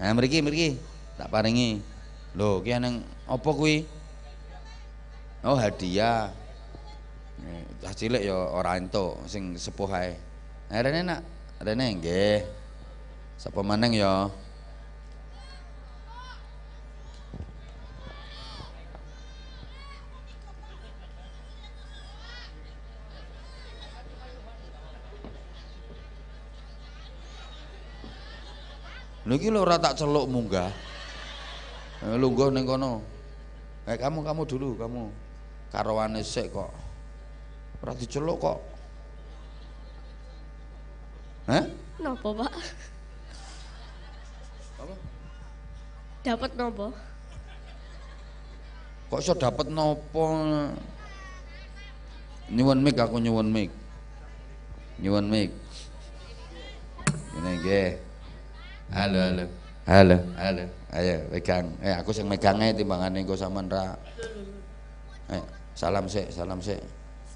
Eh meriki meriki, tak paringi. lo, ki nang apa Oh, hadiah. Cah cilik ya orang itu, sing sepuh ae. Nah, ada nak rene nggih. Sapa maning ya? Lho iki lho ora tak celuk munggah. Eh, lungguh ning kono. Eh kamu kamu dulu kamu. Karwane sik kok. Ora diceluk kok. Hah? Napa, Pak? Apa? Dapat napa? Kok iso dapat napa? Nyuwun mic aku nyuwun mic. Nyuwun mic. ini nggih. Eh. Halo, halo. Halo. Halo. Ayo pegang. Eh aku sing megange timbangane engko sampean ra. Eh salam sik, salam sik.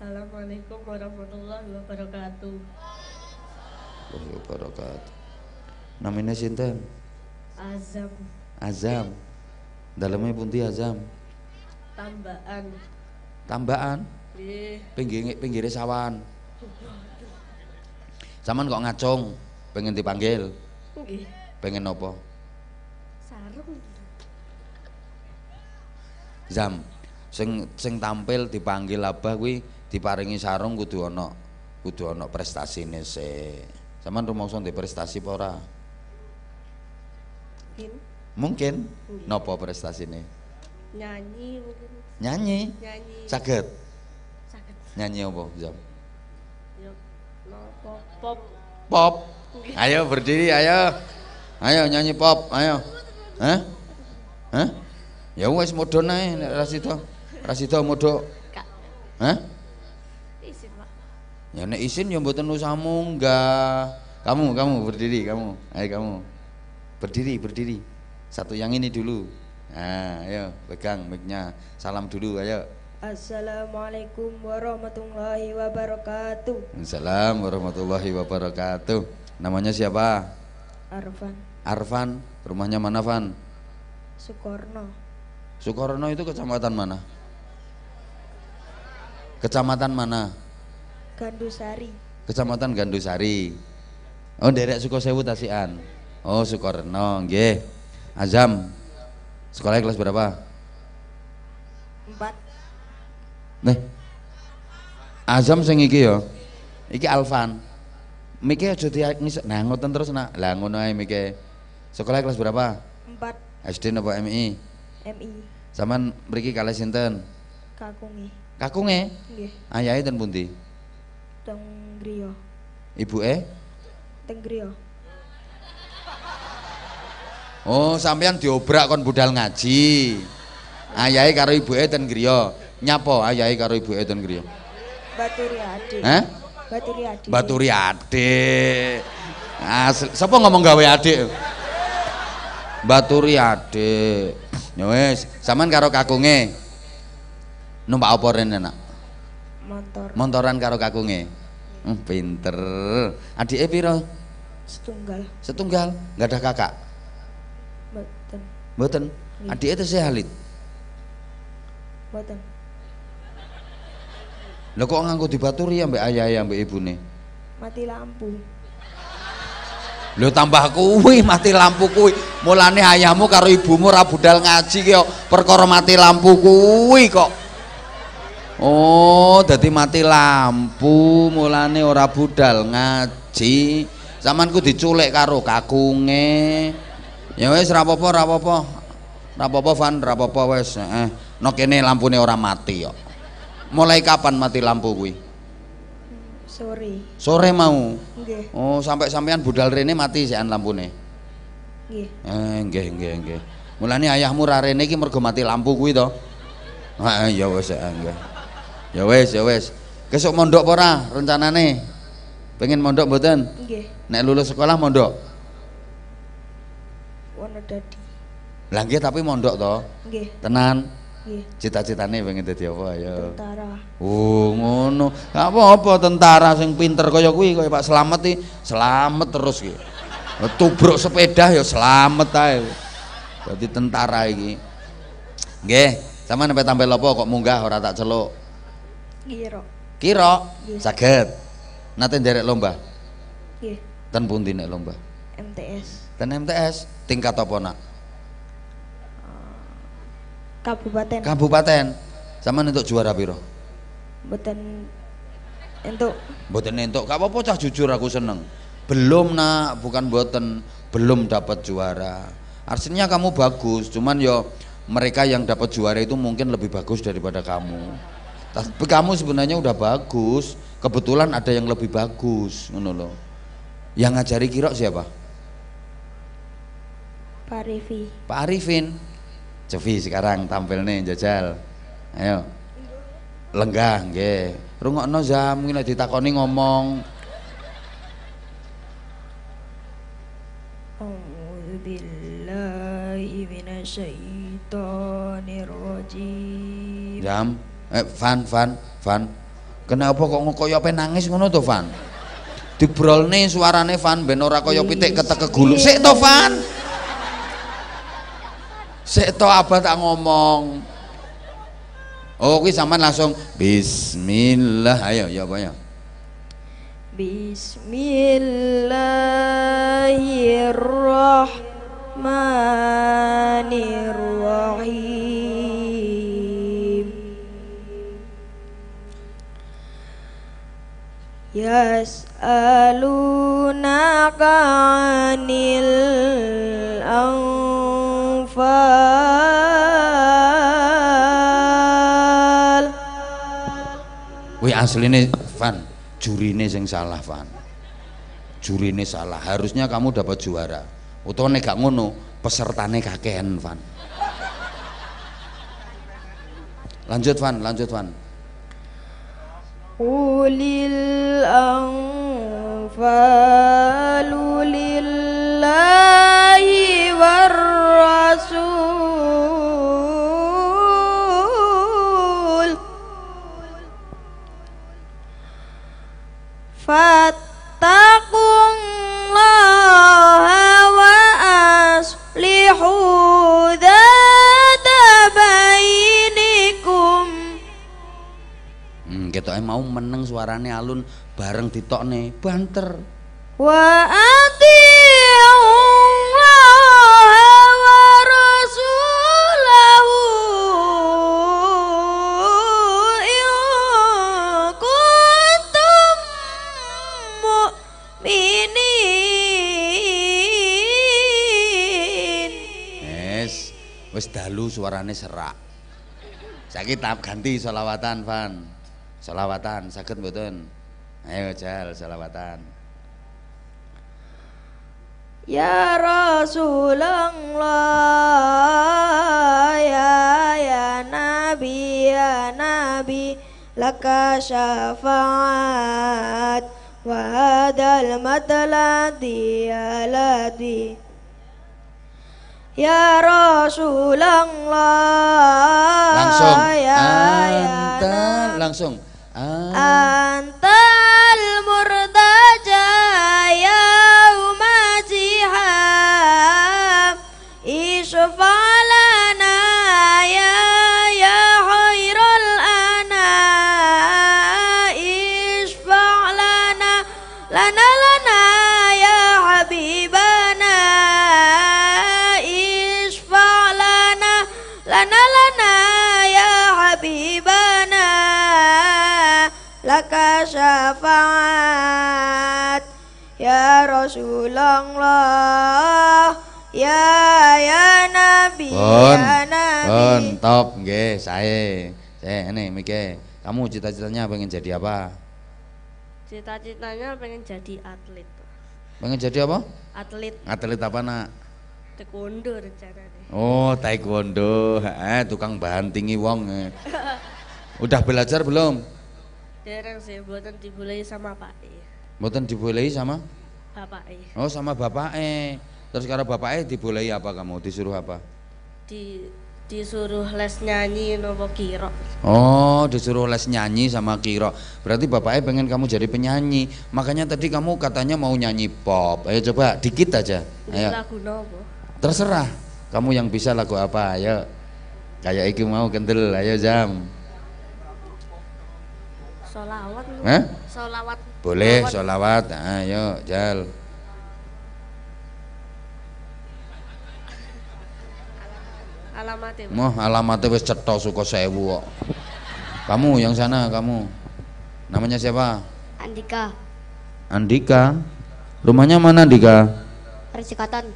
Assalamualaikum warahmatullahi wabarakatuh. Warahmatullahi wabarakatuh. Namanya sinten? Azam. Azam. Dalamnya bunti Azam. Tambahan. Tambahan? Iya. Pinggirnya Pinggir sawan. Saman kok ngacung, pengen dipanggil. Iya. Pengen apa? Sarung. Zam. sing sing tampil dipanggil apa kuwi diparingi sarung kudu ana kudu ana prestasine sik. Sampeyan rumangsa ndek prestasi apa ora? Mungkin. Mungkin. Napa prestasine? Nyanyi mungkin. Nyanyi? Nyanyi. Saged. Nyanyi apa, Jam? Yo ya, pop pop. Pop. Ayo berdiri, ayo. Ayo nyanyi pop, ayo. Hah? Hah? Ya wis modho nae nek Rasida. Rasida modho. Hah? Ya nek izin, ya mboten usah munggah. Kamu, kamu berdiri, kamu. Ayo kamu. Berdiri, berdiri. Satu yang ini dulu. Nah, ayo pegang mic-nya. Salam dulu, ayo. Assalamualaikum warahmatullahi wabarakatuh. Assalamualaikum warahmatullahi wabarakatuh. Namanya siapa? Arfan. Arfan, rumahnya mana, Van? Sukorno. Sukorno itu kecamatan mana? Kecamatan mana? Gandusari. Kecamatan Gandusari. Oh, derek sewu Tasian. Oh, Sukoreno, Ge. Azam. Sekolah kelas berapa? Empat. Nih. Azam sing iki yo. Iki Alfan. Miki aja ngis nah ngoten terus nak. Lah ngono ae Miki. Sekolah kelas berapa? Empat. SD napa MI? MI. Saman mriki kalih sinten? Kakunge. Kakunge? Nggih. Ayahe ten pundi? teng griya. Ibuke? Teng griya. Oh, sampean diobrak kon budal ngaji. Ayahe karo ibuke teng griya. Nyapa ayahe karo ibuke teng griya? Baturi adik. Hah? Baturi adik. Baturi adik. Ah, sapa ngomong gawe adik? Baturi adik. Ya wis, sampean karo kakunge. Numpak apa rene nak? Montor. Montoran karo kakunge. Iya. Hmm, pinter. e piro? Setunggal. Setunggal, enggak ada kakak. Mboten. Mboten. e tesih Halid. Mboten. Lah kok nganggo dibaturi ya mbek ayah ya mbek ibune? Mati lampu. Lho tambah kuwi mati lampu kuwi. Mulane ayahmu karo ibumu ra budal ngaji ki perkara mati lampu kuwi kok. Oh, jadi mati lampu, mulane ora budal ngaji. ku diculek karo kakunge. Ya wis rapopo rapopo. Rapopo Van, rapopo wis. Eh, no kene lampune ora mati yo. Mulai kapan mati lampu kuwi? Sore. Sore mau. Nggih. Oh, sampai sampean budal rene mati sekan lampune. Nggih. Eh, nggih nggih nggih. Mulane ayahmu ra rene iki mergo mati lampu kuwi to. Heeh, ya wis eh, nggih. Ya wes, ya wes. Kesuk mondok pora, rencana nih. Pengen mondok buatan Nek lulus sekolah mondok. wana dadi Lagi, tapi mondok toh. Tenan. Cita-citane pengen dadi apa ya? Tentara. uh ngono. apa-apa tentara sing pinter kaya kuwi kaya Pak Slamet iki, slamet terus iki. Tubruk sepeda ya selamat ae. jadi tentara iki. Nggih, Sama nempel tampil apa kok munggah ora tak celuk. Kiro. Kiro iya. saged. Nanti derek lomba. Nggih. Iya. Ten pun lomba? MTS. Ten MTS tingkat apa nak? Eh, kabupaten. Kabupaten. Sama untuk juara biro. Mboten untuk. Mboten untuk, kamu apa cah jujur aku seneng. Belum nak, bukan boten, belum dapat juara. Artinya kamu bagus, cuman yo mereka yang dapat juara itu mungkin lebih bagus daripada kamu. Tapi kamu sebenarnya udah bagus, kebetulan ada yang lebih bagus, ngono Yang ngajari kirok siapa? Pak Arifin. Pak Arifin. Cevi sekarang tampil nih jajal. Ayo. Lenggah nggih. Rungokno jam nanti ditakoni ngomong. minasyaitonirrajim. Jam eh Van Van Van kenapa kok kaya pe nangis ngono to Van dibrolne suarane Van ben ora kaya pitik ketek keguluk sik to Van sik to apa tak ngomong Oh, kuwi sampean langsung bismillah. Ayo ya apa ya? Bismillahirrahmanirrahim. yas'alunaka 'anil anfal kuwi asline Van jurine yang salah Van jurine salah harusnya kamu dapat juara utawa nek gak ngono pesertane kakean Van lanjut Van lanjut Van قل الأنفال لله والرسول فاتقوا wedoke mau meneng suarane alun bareng ditokne banter wa ati wis dalu suarane serak. Saiki tak ganti selawatan, Van. Salawatan sakit betul. Ayo jal salawatan. Ya Rasulullah ya ya Nabi ya Nabi laka syafaat wa hadal matladi aladi Ya Rasulullah langsung ya, ya anta, langsung أنت المرتجى syafaat Ya Rasulullah Ya ya Nabi bon, ya Nabi Bon top nggih saya saya ini Mike kamu cita-citanya pengen jadi apa Cita-citanya pengen jadi atlet Pengen jadi apa? Atlet Atlet apa nak? Taekwondo rencananya Oh taekwondo eh, tukang bahan tinggi wong Udah belajar belum? Dereng sih, buatan dibulai sama Pak E. Buatan dibulai sama? Bapak E. Oh sama Bapak E. Terus karena Bapak E dibulai apa kamu? Disuruh apa? Di disuruh les nyanyi nopo kiro oh disuruh les nyanyi sama kiro berarti bapaknya pengen kamu jadi penyanyi makanya tadi kamu katanya mau nyanyi pop ayo coba dikit aja ayo. lagu nopo terserah kamu yang bisa lagu apa ayo kayak iki mau kendel ayo jam Solawat. Hah? Solawat. Boleh solawat. Ayo, nah, jal. Alamatnya. Moh alamatnya wes cetok Sukosewu sewu. Kamu yang sana kamu. Namanya siapa? Andika. Andika. Rumahnya mana Andika? Percikatan.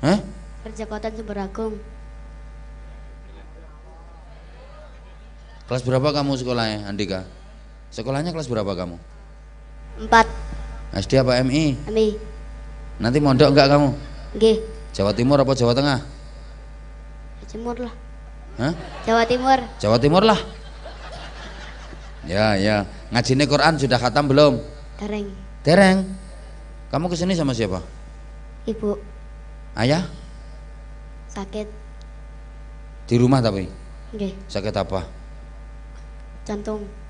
Eh? Percikatan Sumberagung. Kelas berapa kamu sekolahnya Andika? Sekolahnya kelas berapa kamu? Empat. SD apa MI? MI. Nanti mondok enggak kamu? G. Jawa Timur apa Jawa Tengah? Jawa Timur lah. Hah? Jawa Timur. Jawa Timur lah. Ya, ya. Ngajinya Quran sudah khatam belum? Tereng. Tereng. Kamu kesini sama siapa? Ibu. Ayah? Sakit. Di rumah tapi? Oke. Sakit apa? Jantung.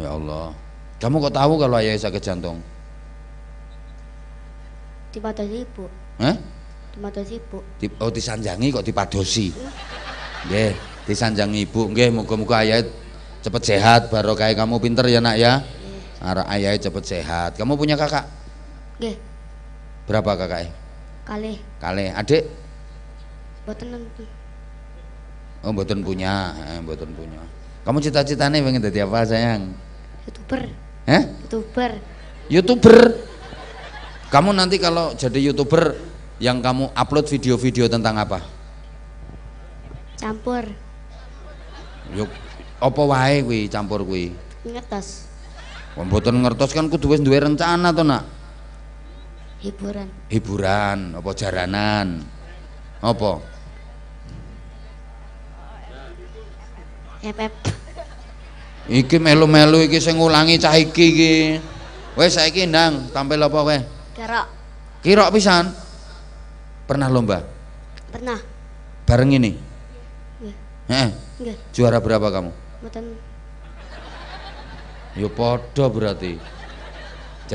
Ya Allah. Kamu kok tahu kalau ayah sakit jantung? Dipadosi ibu. Eh? Dipadosi ibu. Di, oh disanjangi kok dipadosi. Nggih, disanjangi ibu. Nggih, muka-muka ayah cepet sehat Baru kayak kamu pinter ya nak ya. Arah ayah cepet sehat. Kamu punya kakak? Nggih. Berapa kakak? Kali. Kali. Adik? Boten Oh, boten punya. Eh, boten punya. Kamu cita-citanya pengen jadi apa sayang? Youtuber. Eh? Youtuber. Youtuber. Kamu nanti kalau jadi youtuber yang kamu upload video-video tentang apa? Campur. Yuk, apa wae kuwi campur kuwi? Ngetos. Wong mboten ngertos kan kudu wis duwe rencana to, Nak? Hiburan. Hiburan, apa jaranan? Apa? Ep, Iki melu-melu iki sing ngulangi cah iki iki. Wes saiki ndang tampil apa kowe? Kirok. Kirok pisan. Pernah lomba? Pernah. Bareng ini? Nggih. Heeh. Nggih. Juara berapa kamu? Mboten. Ya padha berarti.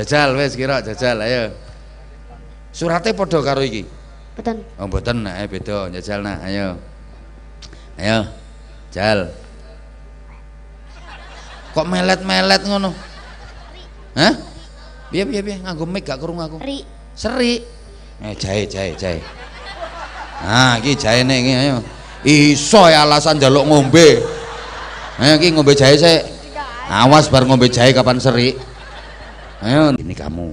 Jajal wes kirok jajal ayo. Surate padha karo iki. Mboten. Oh mboten, nah, eh beda jajal nah ayo. Ayo. Jal kok melet-melet ngono hah biar biar biar nganggo mic gak kerung aku seri seri eh jahe jahe jahe nah iki jahe nih iki ayo iso ya alasan jaluk ngombe ayo ki ngombe jahe saya awas bar ngombe jahe kapan seri ayo ini kamu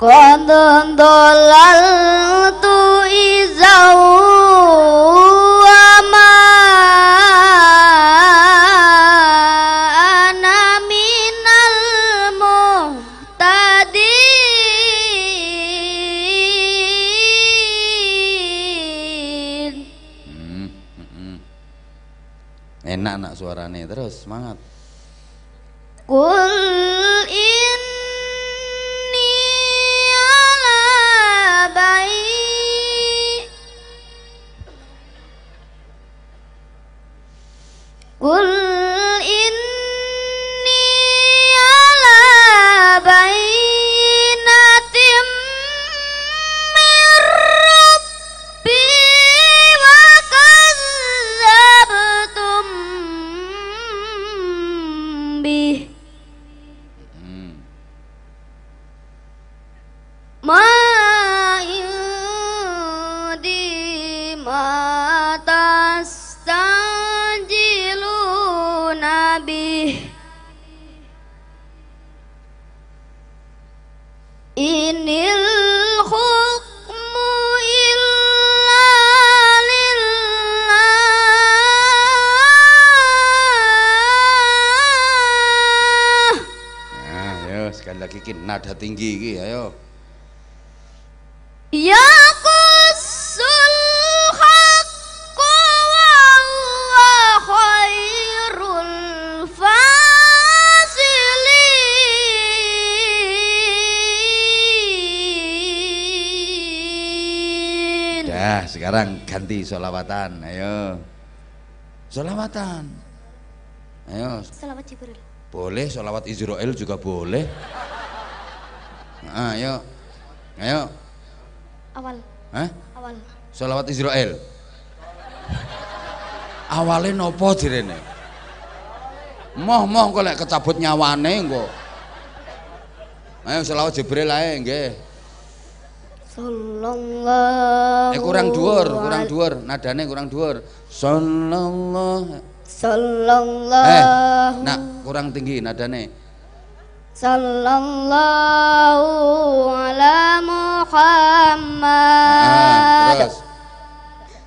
Kondon dolal tinggi iki ayo. Ya qusul haqqu wallahu khairul fasilin. Dah, ya, sekarang ganti sholawatan ayo. sholawatan Ayo. sholawat Jibril. Boleh, sholawat Israel juga boleh. Ah, ayo. Ayo. Awal. Hah? Awal. Salawat Israel. Awale nopo direne? Moh-moh kok lek kecabut nyawane engko. Ayo selawat Jibril ae nggih. Sallallahu. Eh kurang dhuwur, kurang dhuwur, nadane kurang dhuwur. Sallallahu. Sallallahu. Eh, nah kurang tinggi nadane. Sallallahu ala Muhammad ah,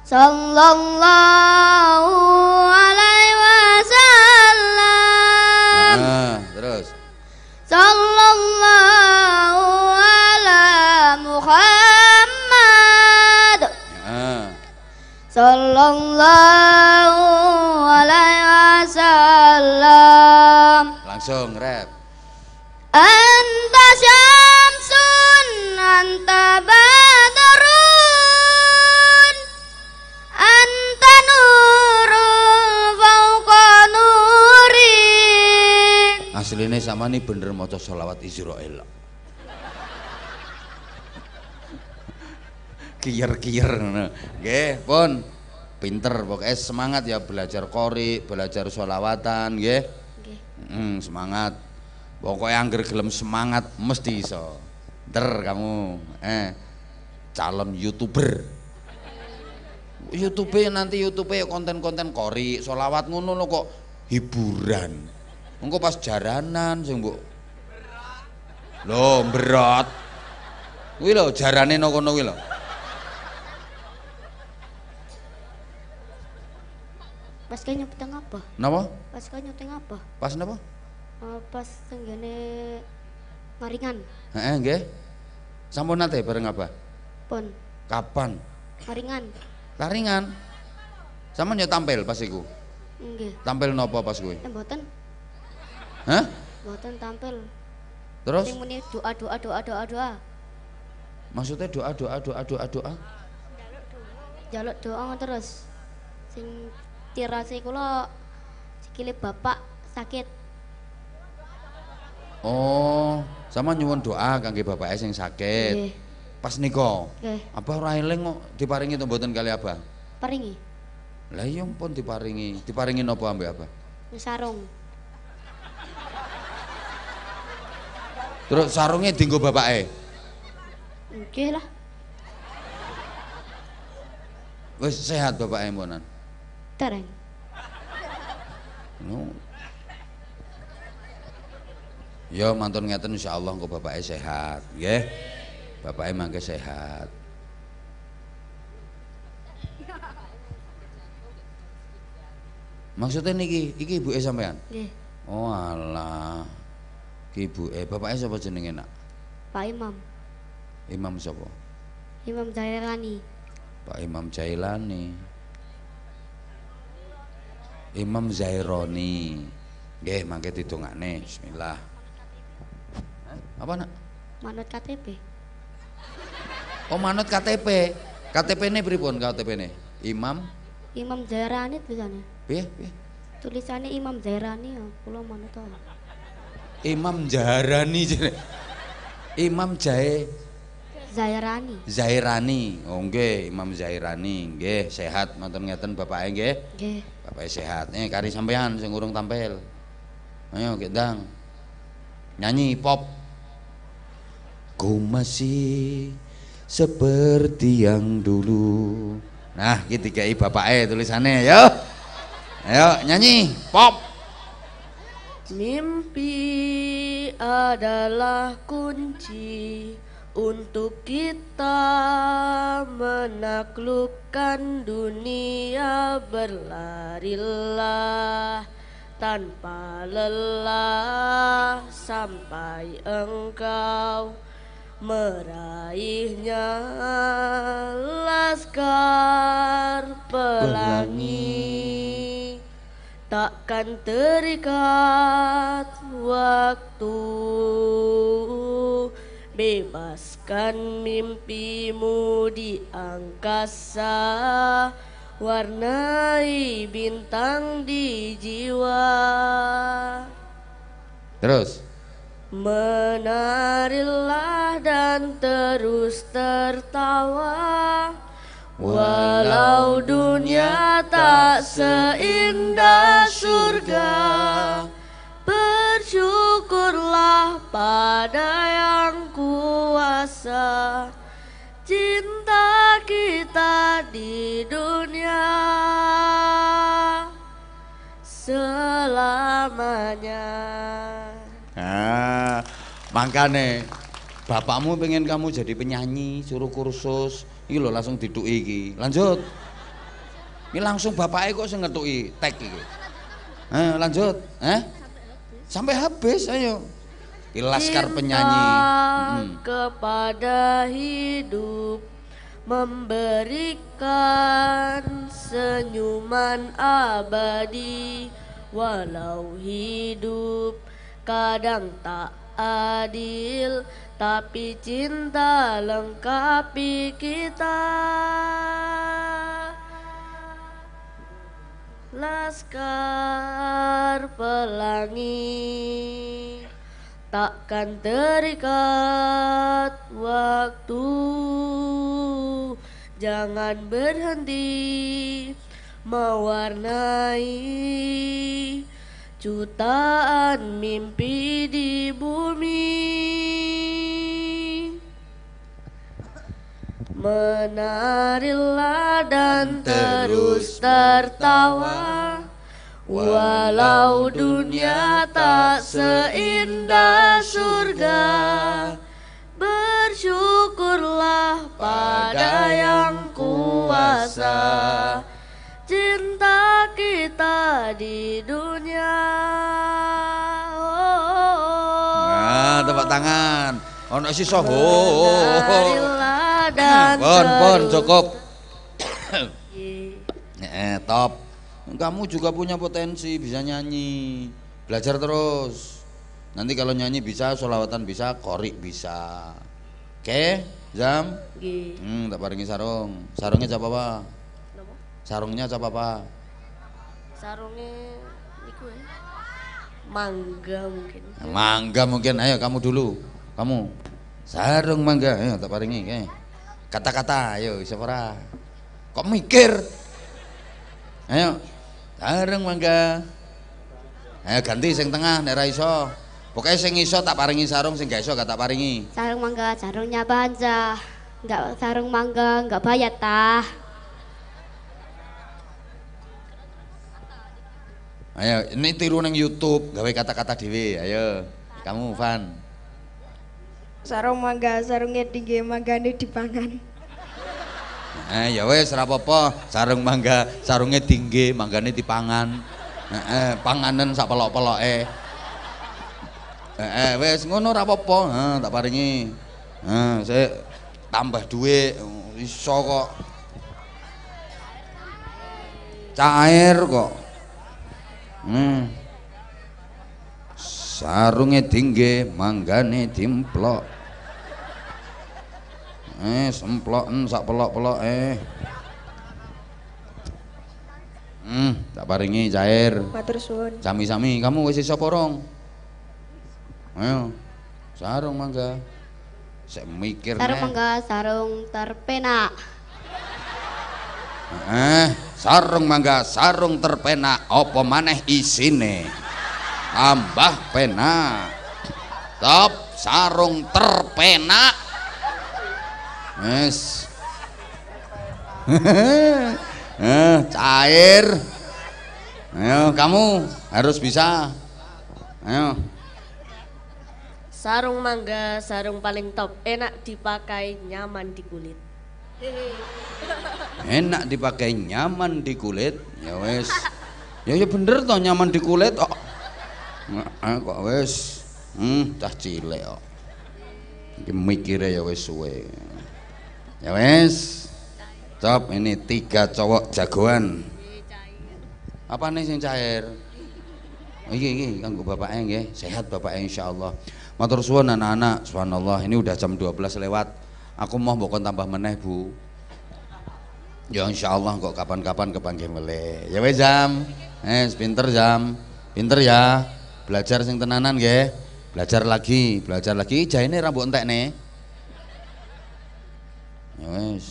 Sallallahu alaihi wasallam ah, Terus Sallallahu ala Muhammad ah. Sallallahu alaihi wasallam Langsung rap anta anta anta sama nih bener maca sholawat Israel kiyer-kiyer nggih pun pinter pokoknya semangat ya belajar kori belajar sholawatan ge, hmm, semangat Pokoknya angger gelem semangat mesti iso. Ter kamu eh calon youtuber. YouTube nanti YouTube ya konten-konten kori, solawat ngono lo kok hiburan. Engko pas jaranan sing mbok lo berat. Kuwi lo jarane nang kono kuwi lo Pas kene nyuting apa? Napa? Pas kene nyuting apa? Pas napa? Eh, pas tenggene maringan Heeh, nggih. Sampun nate bareng apa? Pun. Kapan? maringan? Laringan. Sama ya yo tampil pas iku. Nggih. Tampil nopo pas kuwi? Eh, mboten. Hah? Mboten tampil. Terus? Sing muni doa doa doa doa doa. Maksudnya doa doa doa doa doa? Jaluk doa terus. Sing tirasi kula sikile bapak sakit. Oh, sama nyuwun doa kangge bapak es yang sakit. Pas niko, okay. Abah railing kok diparingi tuh buatan kali Abah? Paringi. Lah iya pun diparingi. Diparingi nopo ambil apa? Sarung. Terus sarungnya bapak Oke Oke lah. Wes sehat bapak E monan. Tereng. No, Ya mantun ngeten Allah kok bapaknya sehat, Bapak Bapake mangke sehat. Maksudnya niki, iki E sampean? Nggih. Oh alah. Ki ibuke, bapaknya sapa jenenge nak? Pak Imam. Imam siapa? Imam Jailani. Pak Imam Jailani. Imam Zaironi. Nggih, mangke ditungakne. Bismillah. Apa nak? Manut KTP. Oh manut KTP. KTP ini pun KTP ini? Imam? Imam Zairani tulisannya. Piye? Piye? Tulisannya Imam Zairani ya, mana manut Imam Zahrani Imam Jae Zairani. Zairani. Oh Imam Zairani onge sehat Mantan ngeten bapak onge? onge bapak sehat. nih, eh, kari sampean sing urung tampil. Ayo gendang. Nyanyi pop. Ku masih seperti yang dulu. Nah, gitu kita kayak bapak eh tulisannya ya. Ayo nyanyi pop. Mimpi adalah kunci untuk kita menaklukkan dunia berlarilah tanpa lelah sampai engkau meraihnya laskar pelangi takkan terikat waktu bebaskan mimpimu di angkasa warnai bintang di jiwa terus Menarilah dan terus tertawa Walau dunia tak seindah surga Bersyukurlah pada yang kuasa Cinta kita di dunia selamanya Makane bapakmu pengen kamu jadi penyanyi, suruh kursus, iki lho langsung diduki iki. Lanjut. Ini langsung bapaknya kok sing ngetuki tek iki. Eh, lanjut, eh? Sampai habis, ayo. Ilaskar penyanyi. Hmm. kepada hidup memberikan senyuman abadi walau hidup kadang tak adil tapi cinta lengkapi kita Laskar pelangi takkan terikat waktu Jangan berhenti mewarnai jutaan mimpi di bumi menarilah dan terus tertawa walau dunia tak seindah surga bersyukurlah pada yang kuasa cinta kita di dunia. Oh, nah, tepuk tangan. Ono si soho. Ah, pon, pon, cukup. Iya. Eh, eh, top. Kamu juga punya potensi bisa nyanyi. Belajar terus. Nanti kalau nyanyi bisa, sholawatan bisa, korik bisa. Oke, okay? Zam? Iya. Hmm, tak paringi sarung. Sarungnya siapa, Pak? Sarungnya apa apa? Sarungnya niku ya. Mangga mungkin. Ya, mangga mungkin. Ayo kamu dulu. Kamu. Sarung mangga. Ayo tak paringi eh. Kata-kata ayo siapa Kok mikir? Ayo. Sarung mangga. Ayo ganti sing tengah nera iso. pokoknya sing iso tak paringi sarung, sing gak iso gak tak paringi. Sarung mangga, sarungnya banja Enggak sarung mangga, enggak bayar tah. Ayo, ini tiru neng YouTube, gawe kata-kata dewi. Ayo, kamu Van. Sarung mangga sarungnya tinggi, magane dipangan. eh ya wes rapopo, sarung mangga, sarungnya tinggi, manggane dipangan. Nah, eh, panganan sak pelok-pelok eh. Eh, eh wes ngono rapopo, nah, tak paringi. Nah, saya tambah duit, iso kok. Cair kok. Hmm. Sarunge tinggi, manggane timplok. Eh, semplok sak pelok-pelok eh. Hmm, tak paringi cair. Matur suwun. Sami-sami, kamu wis iso porong. Ayo. Sarung mangga. Saya mikir Sarung mangga, sarung terpenak eh sarung mangga sarung terpena opo maneh isine tambah pena top sarung terpena yes eh cair ayo kamu harus bisa ayo sarung mangga sarung paling top enak dipakai nyaman di kulit enak dipakai nyaman di kulit ya wes ya ya bener toh nyaman di kulit kok oh. kok wes hmm cah cilik kok oh. mikirnya ya wes suwe ya wes Top ini tiga cowok jagoan apa nih sing cair iki oh, iki iya, iya, kanggo bapak nggih sehat bapak insya insyaallah matur suwun anak-anak subhanallah ini udah jam 12 lewat Aku mau bukan tambah meneh bu. Ya insya Allah kok kapan-kapan kepanggil meleh. Ya weh jam, eh pinter jam, pinter ya. Belajar sing tenanan ya Belajar lagi, belajar lagi. jahe ini rambut entek nih. Ya wes.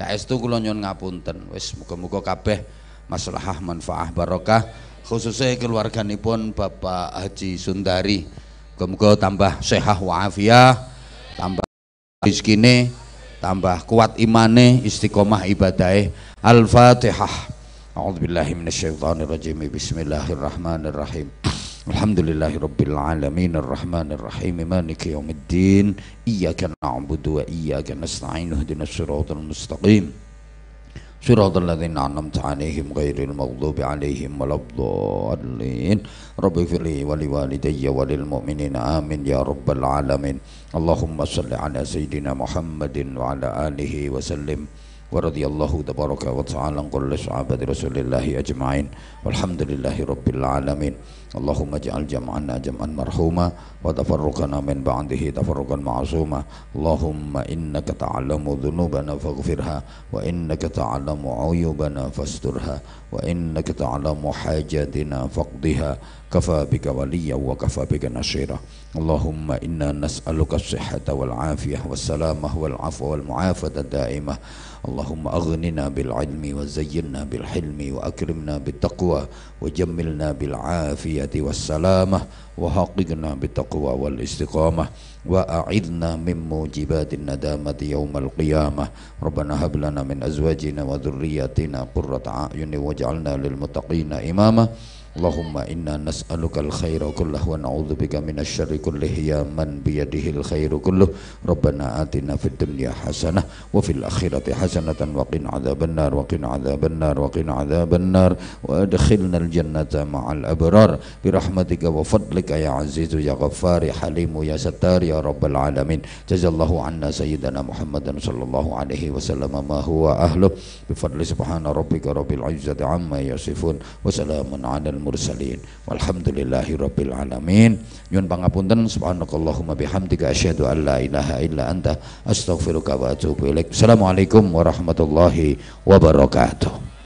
es tuh kula nyuwun ngapunten. wes muga-muga kabeh maslahah manfaah barokah khususnya keluarganipun Bapak Haji Sundari. Muga-muga tambah sehat wa'afiah tambah rezekine tambah kuat imane istiqomah ibadah, al-fatihah a'udzubillahi minasyaitonirrajim bismillahirrahmanirrahim Alhamdulillahi Rabbil Alamin Ar-Rahmanir Rahim Maliki Yawmiddin Iyaka na'budu wa iyaka nasta'in Ihdina mustaqim Shiratal ladzina an'amta 'alaihim ghairil maghdubi 'alaihim waladdallin. Rabbi firli wa liwalidayya wa lil mu'minina amin ya rabbal alamin. Allahumma shalli 'ala sayyidina Muhammadin wa 'ala ورضي الله تبارك وتعالى عن كل صحابة رسول الله أجمعين والحمد لله رب العالمين اللهم اجعل جمعنا جمعا مرحوما وتفرقنا من بعده تفرقا معصوما اللهم إنك تعلم ذنوبنا فاغفرها وإنك تعلم عيوبنا فاسترها وإنك تعلم حاجاتنا فاقضها كفى بك وليا وكفى بك نصيرا اللهم إنا نسألك الصحة والعافية والسلامة والعفو والمعافاة الدائمة اللهم أغننا بالعلم وزينا بالحلم وأكرمنا بالتقوى وجملنا بالعافية والسلامة وحققنا بالتقوى والاستقامة وأعذنا من موجبات الندامة يوم القيامة ربنا هب لنا من أزواجنا وذرياتنا قرة أعين واجعلنا للمتقين إماما اللهم إنا نسألك الخير كله ونعوذ بك من الشر كله يا من بيده الخير كله ربنا آتنا في الدنيا حسنة وفي الآخرة حسنة وقنا عذاب النار وقنا عذاب النار وقنا عذاب النار وأدخلنا الجنة مع الأبرار برحمتك وفضلك يا عزيز يا غفار يا حليم يا ستار يا رب العالمين جزا الله عنا سيدنا محمد صلى الله عليه وسلم ما هو أهله بفضل سبحان ربك رب العزة عما يصفون وسلام على mursalin walhamdulillahi rabbil alamin nyun pangapunten subhanakallahumma bihamdika asyhadu an la ilaha illa anta astaghfiruka wa atubu ilaik assalamualaikum warahmatullahi wabarakatuh